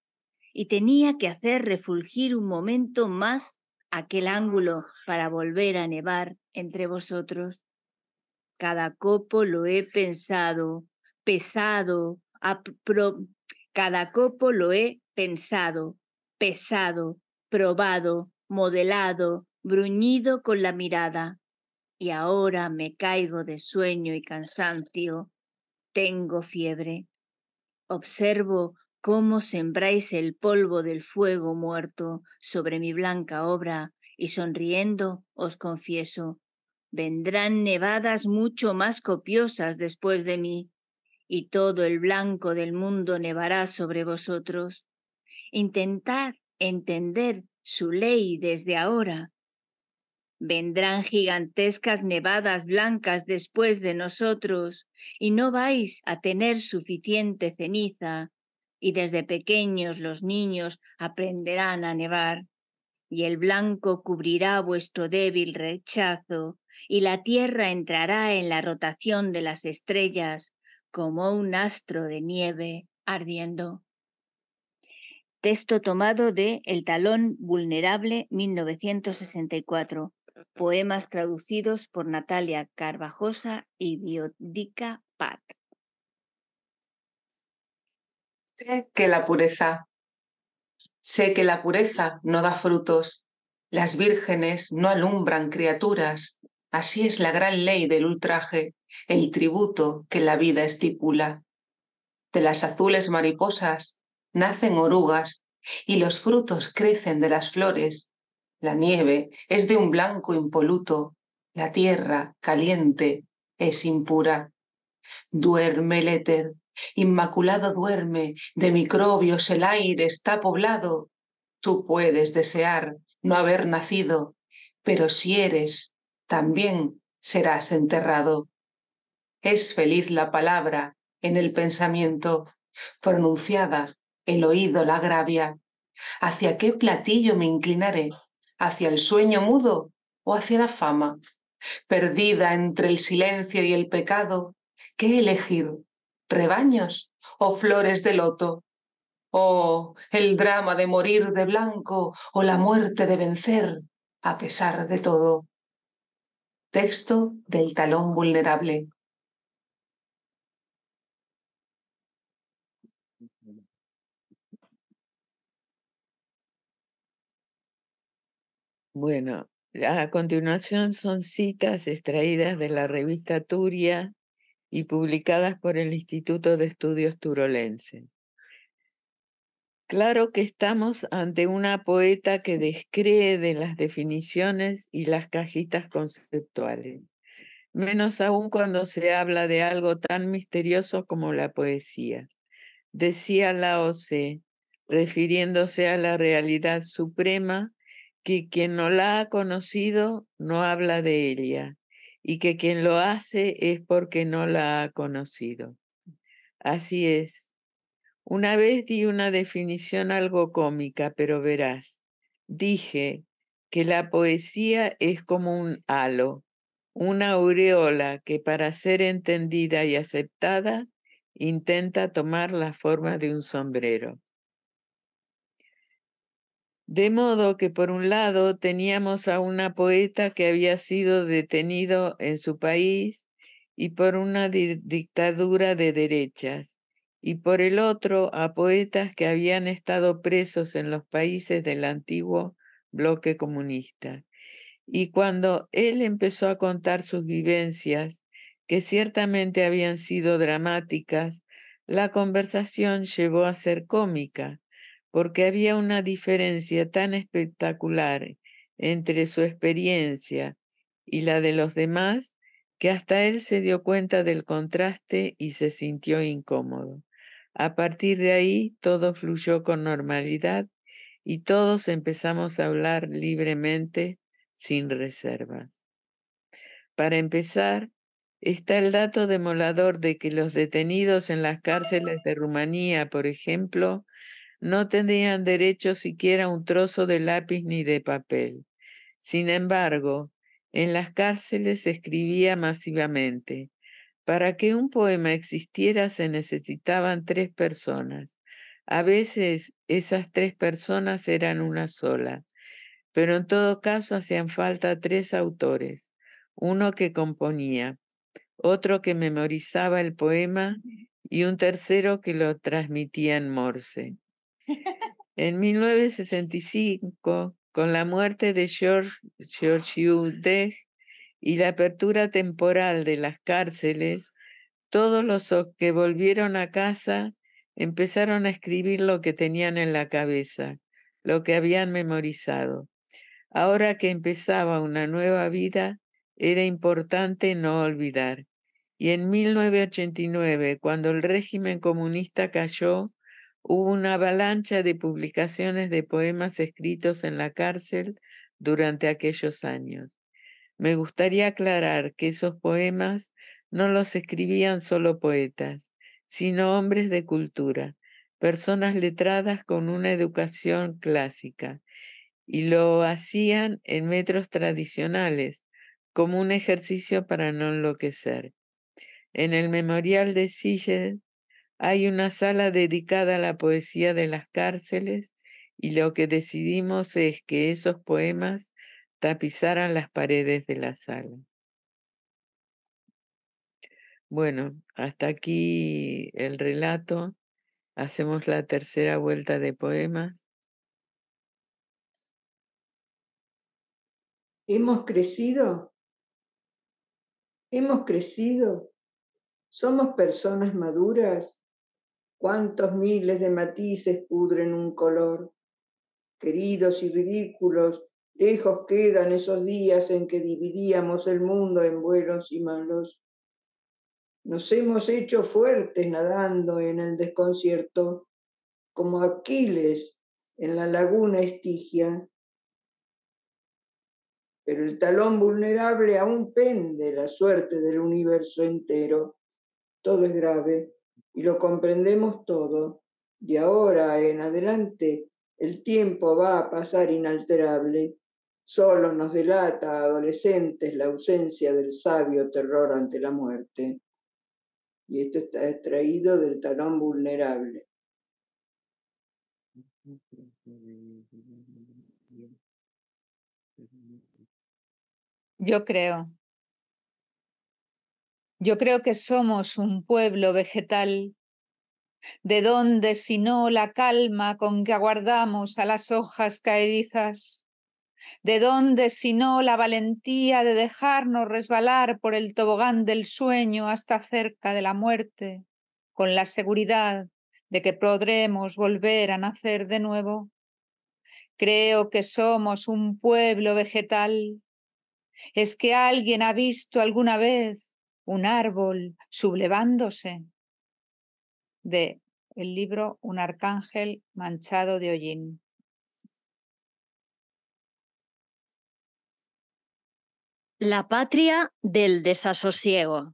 y tenía que hacer refulgir un momento más aquel ángulo para volver a nevar entre vosotros. Cada copo lo he pensado, pesado, cada copo lo he pensado, pesado, probado, modelado, bruñido con la mirada. Y ahora me caigo de sueño y cansancio. Tengo fiebre. Observo cómo sembráis el polvo del fuego muerto sobre mi blanca obra y sonriendo os confieso, Vendrán nevadas mucho más copiosas después de mí, y todo el blanco del mundo nevará sobre vosotros. Intentad entender su ley desde ahora. Vendrán gigantescas nevadas blancas después de nosotros, y no vais a tener suficiente ceniza, y desde pequeños los niños aprenderán a nevar, y el blanco cubrirá vuestro débil rechazo, y la tierra entrará en la rotación de las estrellas como un astro de nieve ardiendo. Texto tomado de El Talón Vulnerable 1964. Poemas traducidos por Natalia Carvajosa y Biodica Pat. Sé que la pureza, sé que la pureza no da frutos, las vírgenes no alumbran criaturas, Así es la gran ley del ultraje, el tributo que la vida estipula. De las azules mariposas nacen orugas y los frutos crecen de las flores. La nieve es de un blanco impoluto, la tierra caliente es impura. Duerme el éter, inmaculado duerme, de microbios el aire está poblado. Tú puedes desear no haber nacido, pero si eres también serás enterrado. Es feliz la palabra en el pensamiento, pronunciada el oído la gravia. ¿Hacia qué platillo me inclinaré? ¿Hacia el sueño mudo o hacia la fama? Perdida entre el silencio y el pecado, ¿qué elegir? ¿Rebaños o flores de loto? ¿O oh, el drama de morir de blanco o la muerte de vencer a pesar de todo. Texto del talón vulnerable. Bueno, a continuación son citas extraídas de la revista Turia y publicadas por el Instituto de Estudios Turolenses. Claro que estamos ante una poeta que descree de las definiciones y las cajitas conceptuales, menos aún cuando se habla de algo tan misterioso como la poesía. Decía Lao Tse, refiriéndose a la realidad suprema, que quien no la ha conocido no habla de ella, y que quien lo hace es porque no la ha conocido. Así es, una vez di una definición algo cómica, pero verás, dije que la poesía es como un halo, una aureola que para ser entendida y aceptada intenta tomar la forma de un sombrero. De modo que por un lado teníamos a una poeta que había sido detenido en su país y por una dictadura de derechas, y por el otro a poetas que habían estado presos en los países del antiguo bloque comunista. Y cuando él empezó a contar sus vivencias, que ciertamente habían sido dramáticas, la conversación llegó a ser cómica, porque había una diferencia tan espectacular entre su experiencia y la de los demás que hasta él se dio cuenta del contraste y se sintió incómodo. A partir de ahí todo fluyó con normalidad y todos empezamos a hablar libremente, sin reservas. Para empezar, está el dato demolador de que los detenidos en las cárceles de Rumanía, por ejemplo, no tendrían derecho siquiera a un trozo de lápiz ni de papel. Sin embargo, en las cárceles se escribía masivamente. Para que un poema existiera se necesitaban tres personas. A veces esas tres personas eran una sola, pero en todo caso hacían falta tres autores, uno que componía, otro que memorizaba el poema y un tercero que lo transmitía en Morse. En 1965, con la muerte de George, George Hugh y la apertura temporal de las cárceles, todos los que volvieron a casa empezaron a escribir lo que tenían en la cabeza, lo que habían memorizado. Ahora que empezaba una nueva vida, era importante no olvidar. Y en 1989, cuando el régimen comunista cayó, hubo una avalancha de publicaciones de poemas escritos en la cárcel durante aquellos años. Me gustaría aclarar que esos poemas no los escribían solo poetas, sino hombres de cultura, personas letradas con una educación clásica, y lo hacían en metros tradicionales, como un ejercicio para no enloquecer. En el memorial de Silles hay una sala dedicada a la poesía de las cárceles y lo que decidimos es que esos poemas pisaran las paredes de la sala. Bueno, hasta aquí el relato. Hacemos la tercera vuelta de poemas. ¿Hemos crecido? ¿Hemos crecido? ¿Somos personas maduras? ¿Cuántos miles de matices pudren un color? Queridos y ridículos, Lejos quedan esos días en que dividíamos el mundo en buenos y malos. Nos hemos hecho fuertes nadando en el desconcierto, como Aquiles en la laguna Estigia. Pero el talón vulnerable aún pende la suerte del universo entero. Todo es grave y lo comprendemos todo. Y ahora en adelante el tiempo va a pasar inalterable Solo nos delata a adolescentes la ausencia del sabio terror ante la muerte. Y esto está extraído del talón vulnerable. Yo creo. Yo creo que somos un pueblo vegetal. ¿De dónde sino la calma con que aguardamos a las hojas caedizas? ¿De dónde sino la valentía de dejarnos resbalar por el tobogán del sueño hasta cerca de la muerte, con la seguridad de que podremos volver a nacer de nuevo? Creo que somos un pueblo vegetal. ¿Es que alguien ha visto alguna vez un árbol sublevándose? De el libro Un arcángel manchado de hollín. La patria del desasosiego.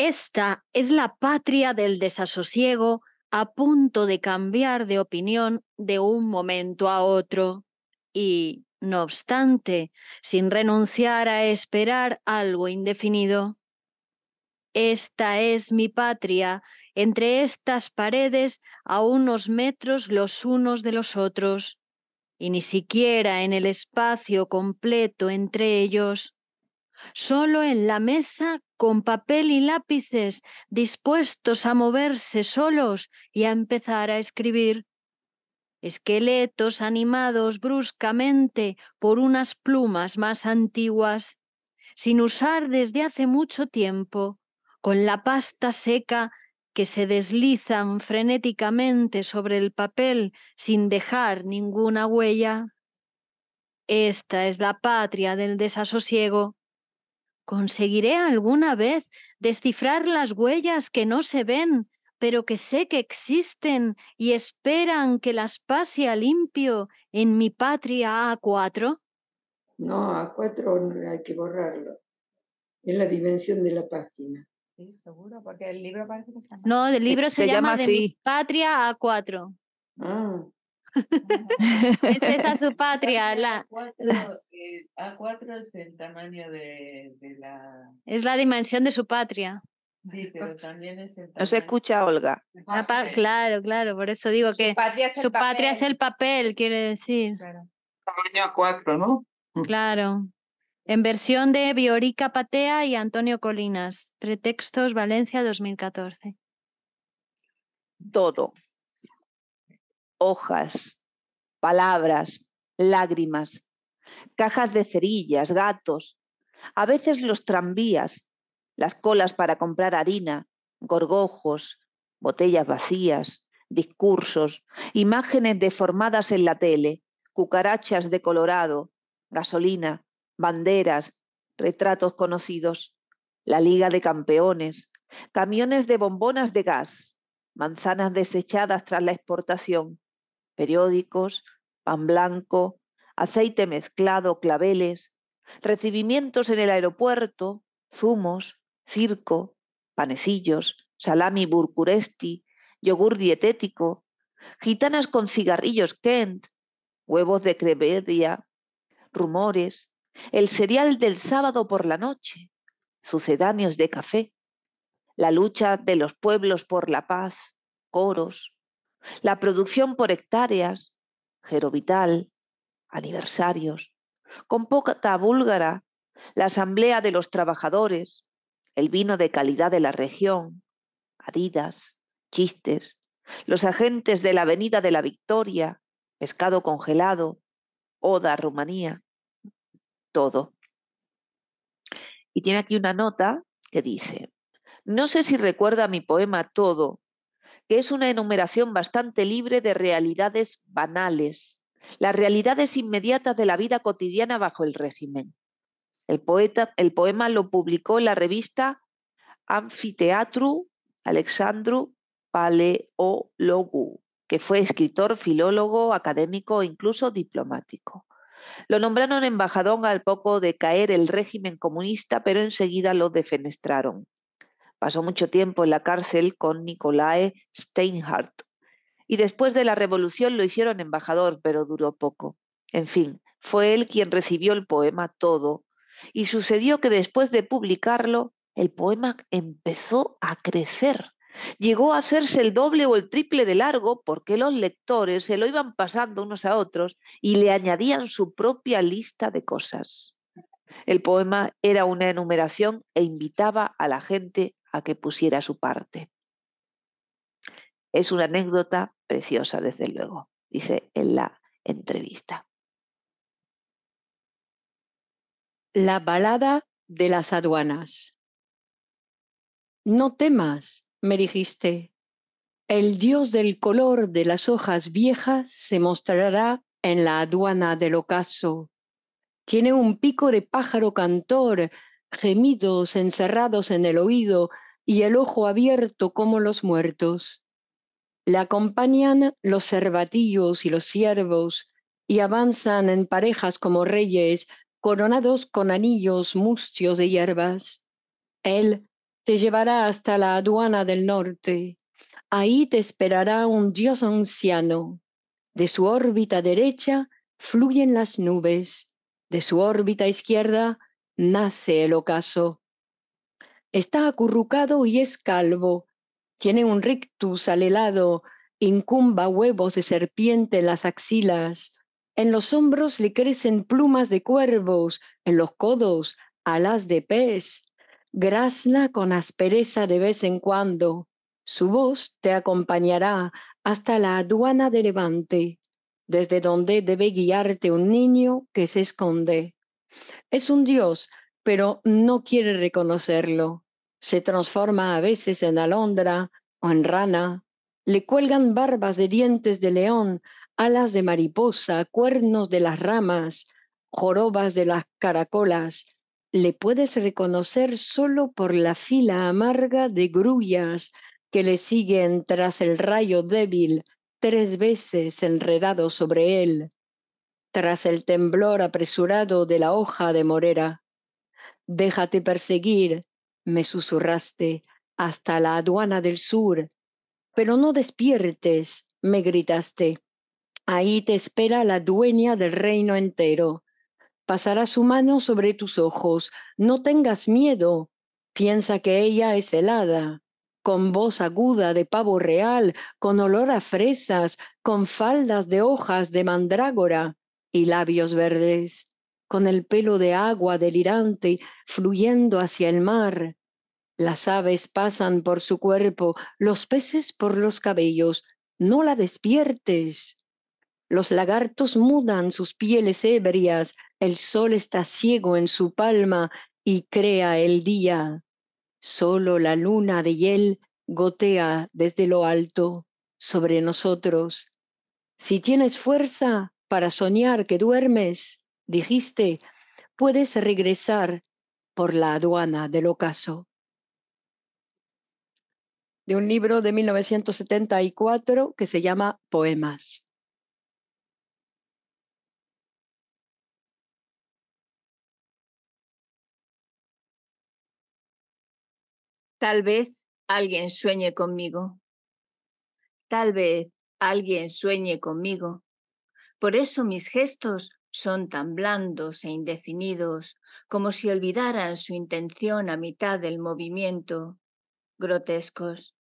Esta es la patria del desasosiego a punto de cambiar de opinión de un momento a otro y, no obstante, sin renunciar a esperar algo indefinido. Esta es mi patria, entre estas paredes a unos metros los unos de los otros y ni siquiera en el espacio completo entre ellos, solo en la mesa con papel y lápices dispuestos a moverse solos y a empezar a escribir. Esqueletos animados bruscamente por unas plumas más antiguas, sin usar desde hace mucho tiempo, con la pasta seca que se deslizan frenéticamente sobre el papel sin dejar ninguna huella. Esta es la patria del desasosiego. ¿Conseguiré alguna vez descifrar las huellas que no se ven, pero que sé que existen y esperan que las pase a limpio en mi patria A4? No, A4 hay que borrarlo. Es la dimensión de la página. Sí, seguro, porque el libro parece que se No, el libro se, llama, De mi patria a cuatro. Ah. es esa su patria. La... A4, eh, es el tamaño de, la. Es la dimensión de su patria. Sí, pero también es el tamaño. No se escucha Olga. Claro, claro, por eso digo que su patria es, el, papel. es el papel, quiere decir. Claro. Tamaño A4, ¿no? Claro. En versión de Biorica Patea y Antonio Colinas. Pretextos Valencia 2014. Todo. Hojas, palabras, lágrimas, cajas de cerillas, gatos, a veces los tranvías, las colas para comprar harina, gorgojos, botellas vacías, discursos, imágenes deformadas en la tele, cucarachas de Colorado, gasolina, banderas, retratos conocidos, la Liga de Campeones, camiones de bombonas de gas, manzanas desechadas tras la exportación, periódicos, pan blanco, aceite mezclado, claveles, recibimientos en el aeropuerto, zumos, circo, panecillos, salami burcuresti, yogur dietético, gitanas con cigarrillos Kent, huevos de crevedia, rumores, el cereal del sábado por la noche, sucedáneos de café, la lucha de los pueblos por la paz, coros, la producción por hectáreas, Gerovital, aniversarios, con poca búlgara, la asamblea de los trabajadores, el vino de calidad de la región, aridas, chistes, los agentes de la Avenida de la Victoria, pescado congelado, Oda, Rumanía, todo. Y tiene aquí una nota que dice, no sé si recuerda mi poema Todo, que es una enumeración bastante libre de realidades banales, las realidades inmediatas de la vida cotidiana bajo el régimen. El, el poema lo publicó en la revista Anfiteatru Alexandru Paleologu, que fue escritor, filólogo, académico e incluso diplomático. Lo nombraron embajador al poco de caer el régimen comunista, pero enseguida lo defenestraron. Pasó mucho tiempo en la cárcel con Nicolae Steinhardt y después de la revolución lo hicieron embajador, pero duró poco. En fin, fue él quien recibió el poema todo y sucedió que después de publicarlo, el poema empezó a crecer. Llegó a hacerse el doble o el triple de largo porque los lectores se lo iban pasando unos a otros y le añadían su propia lista de cosas. El poema era una enumeración e invitaba a la gente a que pusiera su parte. Es una anécdota preciosa, desde luego, dice en la entrevista. La balada de las aduanas. No temas, me dijiste, el dios del color de las hojas viejas se mostrará en la aduana del ocaso. Tiene un pico de pájaro cantor, gemidos encerrados en el oído y el ojo abierto como los muertos. Le acompañan los cervatillos y los ciervos, y avanzan en parejas como reyes, coronados con anillos mustios de hierbas. Él te llevará hasta la aduana del norte. Ahí te esperará un dios anciano. De su órbita derecha fluyen las nubes, de su órbita izquierda nace el ocaso. Está acurrucado y es calvo, tiene un rictus al helado, incumba huevos de serpiente en las axilas, en los hombros le crecen plumas de cuervos, en los codos alas de pez, Grazna con aspereza de vez en cuando. Su voz te acompañará hasta la aduana de Levante, desde donde debe guiarte un niño que se esconde. Es un dios, pero no quiere reconocerlo. Se transforma a veces en alondra o en rana. Le cuelgan barbas de dientes de león, alas de mariposa, cuernos de las ramas, jorobas de las caracolas, le puedes reconocer solo por la fila amarga de grullas que le siguen tras el rayo débil tres veces enredado sobre él, tras el temblor apresurado de la hoja de morera. Déjate perseguir, me susurraste, hasta la aduana del sur, pero no despiertes, me gritaste. Ahí te espera la dueña del reino entero pasará su mano sobre tus ojos, no tengas miedo, piensa que ella es helada, con voz aguda de pavo real, con olor a fresas, con faldas de hojas de mandrágora y labios verdes, con el pelo de agua delirante fluyendo hacia el mar. Las aves pasan por su cuerpo, los peces por los cabellos, no la despiertes. Los lagartos mudan sus pieles ebrias, el sol está ciego en su palma y crea el día. Solo la luna de hiel gotea desde lo alto sobre nosotros. Si tienes fuerza para soñar que duermes, dijiste, puedes regresar por la aduana del ocaso. De un libro de 1974 que se llama Poemas. Tal vez alguien sueñe conmigo. Tal vez alguien sueñe conmigo. Por eso mis gestos son tan blandos e indefinidos, como si olvidaran su intención a mitad del movimiento, grotescos.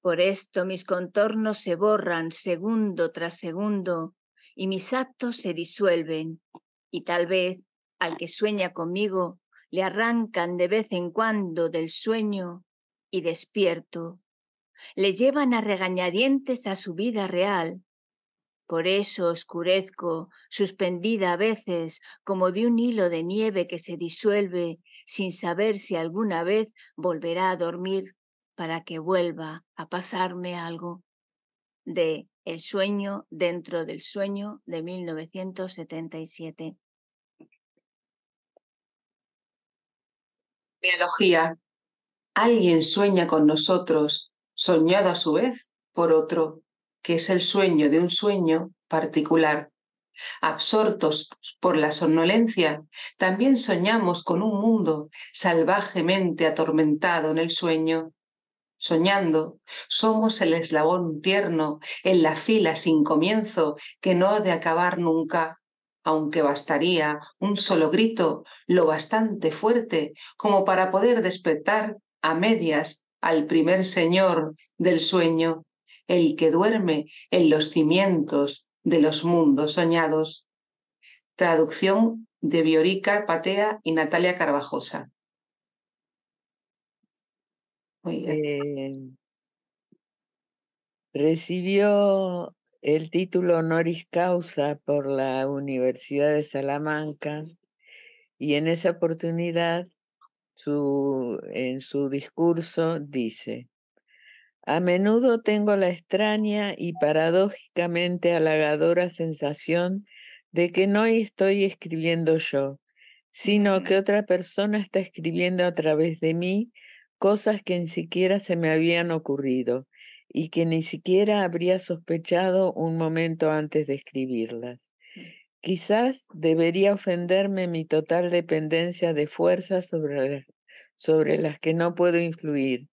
Por esto mis contornos se borran segundo tras segundo y mis actos se disuelven, y tal vez al que sueña conmigo le arrancan de vez en cuando del sueño y despierto, le llevan a regañadientes a su vida real. Por eso oscurezco, suspendida a veces como de un hilo de nieve que se disuelve sin saber si alguna vez volverá a dormir para que vuelva a pasarme algo. De El sueño dentro del sueño de 1977. Biología. Alguien sueña con nosotros, soñado a su vez por otro, que es el sueño de un sueño particular. Absortos por la somnolencia, también soñamos con un mundo salvajemente atormentado en el sueño. Soñando, somos el eslabón tierno en la fila sin comienzo que no ha de acabar nunca aunque bastaría un solo grito lo bastante fuerte como para poder despertar a medias al primer señor del sueño, el que duerme en los cimientos de los mundos soñados. Traducción de Biorica Patea y Natalia Carvajosa. Eh, recibió el título honoris causa por la Universidad de Salamanca y en esa oportunidad en su discurso dice, a menudo tengo la extraña y paradójicamente halagadora sensación de que no estoy escribiendo yo, sino que otra persona está escribiendo a través de mí cosas que ni siquiera se me habían ocurrido y que ni siquiera habría sospechado un momento antes de escribirlas. Mm. Quizás debería ofenderme mi total dependencia de fuerzas sobre, sobre las que no puedo influir,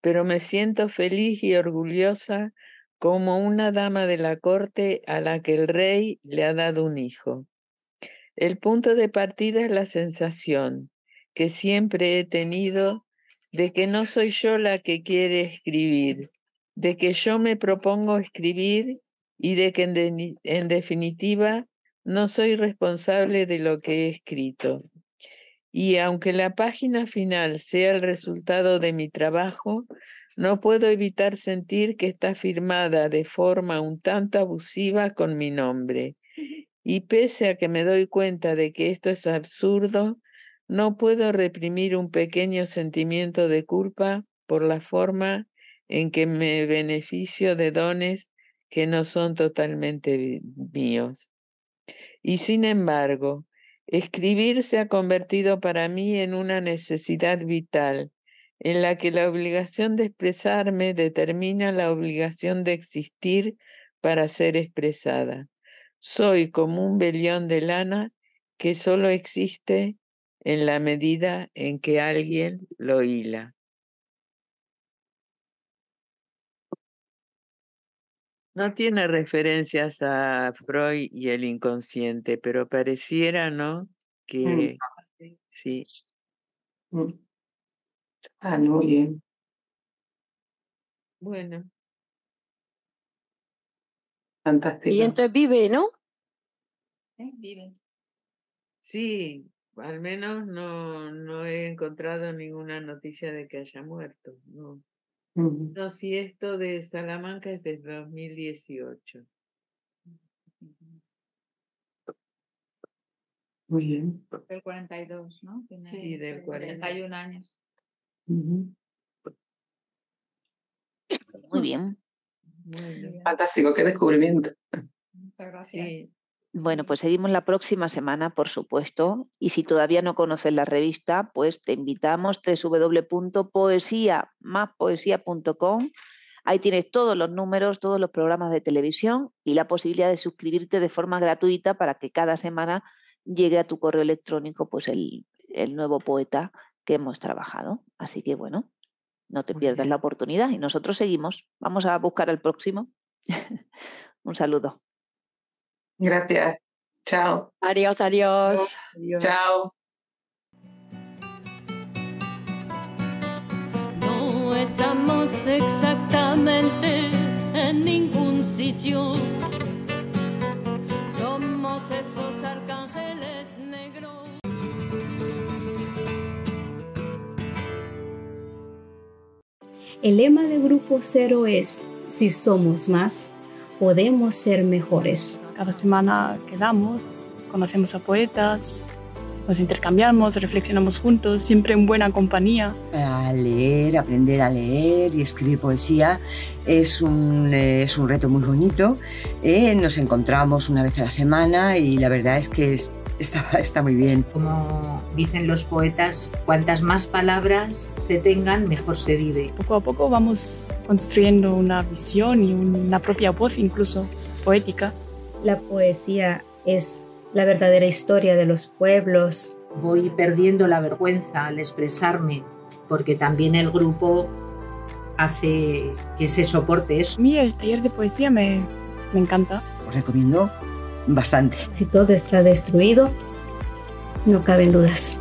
pero me siento feliz y orgullosa como una dama de la corte a la que el rey le ha dado un hijo. El punto de partida es la sensación que siempre he tenido de que no soy yo la que quiere escribir, de que yo me propongo escribir y de que en, definitiva no soy responsable de lo que he escrito. Y aunque la página final sea el resultado de mi trabajo, no puedo evitar sentir que está firmada de forma un tanto abusiva con mi nombre. Y pese a que me doy cuenta de que esto es absurdo, no puedo reprimir un pequeño sentimiento de culpa por la forma en que me beneficio de dones que no son totalmente míos. Y sin embargo, escribir se ha convertido para mí en una necesidad vital, en la que la obligación de expresarme determina la obligación de existir para ser expresada. Soy como un belión de lana que solo existe en la medida en que alguien lo hila. No tiene referencias a Freud y el inconsciente, pero pareciera, ¿no? Mm. Que sí. Mm. Ah, no, bien. Bueno. Fantástico. Y entonces vive, ¿no? Eh, vive. Sí, al menos no, no he encontrado ninguna noticia de que haya muerto, no. -huh. No, si esto de Salamanca es del 2018. Muy bien. Del 42, ¿no? sí, del 41 años. Muy bien. Fantástico, qué descubrimiento. Muchas gracias. Bueno, pues seguimos la próxima semana, por supuesto. Y si todavía no conoces la revista, pues te invitamos www.poesiamaspoesia.com. Ahí tienes todos los números, todos los programas de televisión y la posibilidad de suscribirte de forma gratuita para que cada semana llegue a tu correo electrónico pues el, el nuevo poeta que hemos trabajado. Así que bueno, no te pierdas la oportunidad y nosotros seguimos. Vamos a buscar al próximo. Un saludo. Gracias. Chao. Adiós, adiós. Chao. No estamos exactamente en ningún sitio. Somos esos arcángeles negros. El lema de Grupo Cero es, si somos más, podemos ser mejores. Cada semana quedamos, conocemos a poetas, nos intercambiamos, reflexionamos juntos, siempre en buena compañía. A leer, aprender a leer y escribir poesía es un, eh, es un reto muy bonito. Eh, nos encontramos una vez a la semana y la verdad es que está, está muy bien. Como dicen los poetas, cuantas más palabras se tengan, mejor se vive. Poco a poco vamos construyendo una visión y una propia voz incluso poética la poesía es la verdadera historia de los pueblos. Voy perdiendo la vergüenza al expresarme, porque también el grupo hace que se soporte eso. A mí el taller de poesía me, encanta. Lo recomiendo bastante. Si todo está destruido, no caben dudas.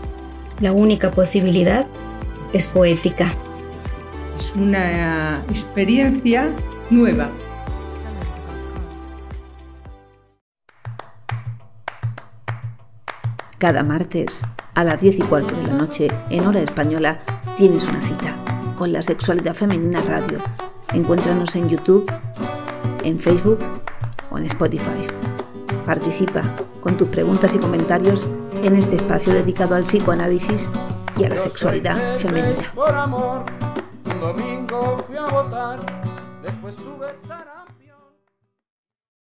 La única posibilidad es poética. Es una experiencia nueva. Cada martes, a las 10 y cuarto de la noche, en hora española, tienes una cita con la sexualidad femenina radio. Encuéntranos en YouTube, en Facebook o en Spotify. Participa con tus preguntas y comentarios en este espacio dedicado al psicoanálisis y a la sexualidad femenina.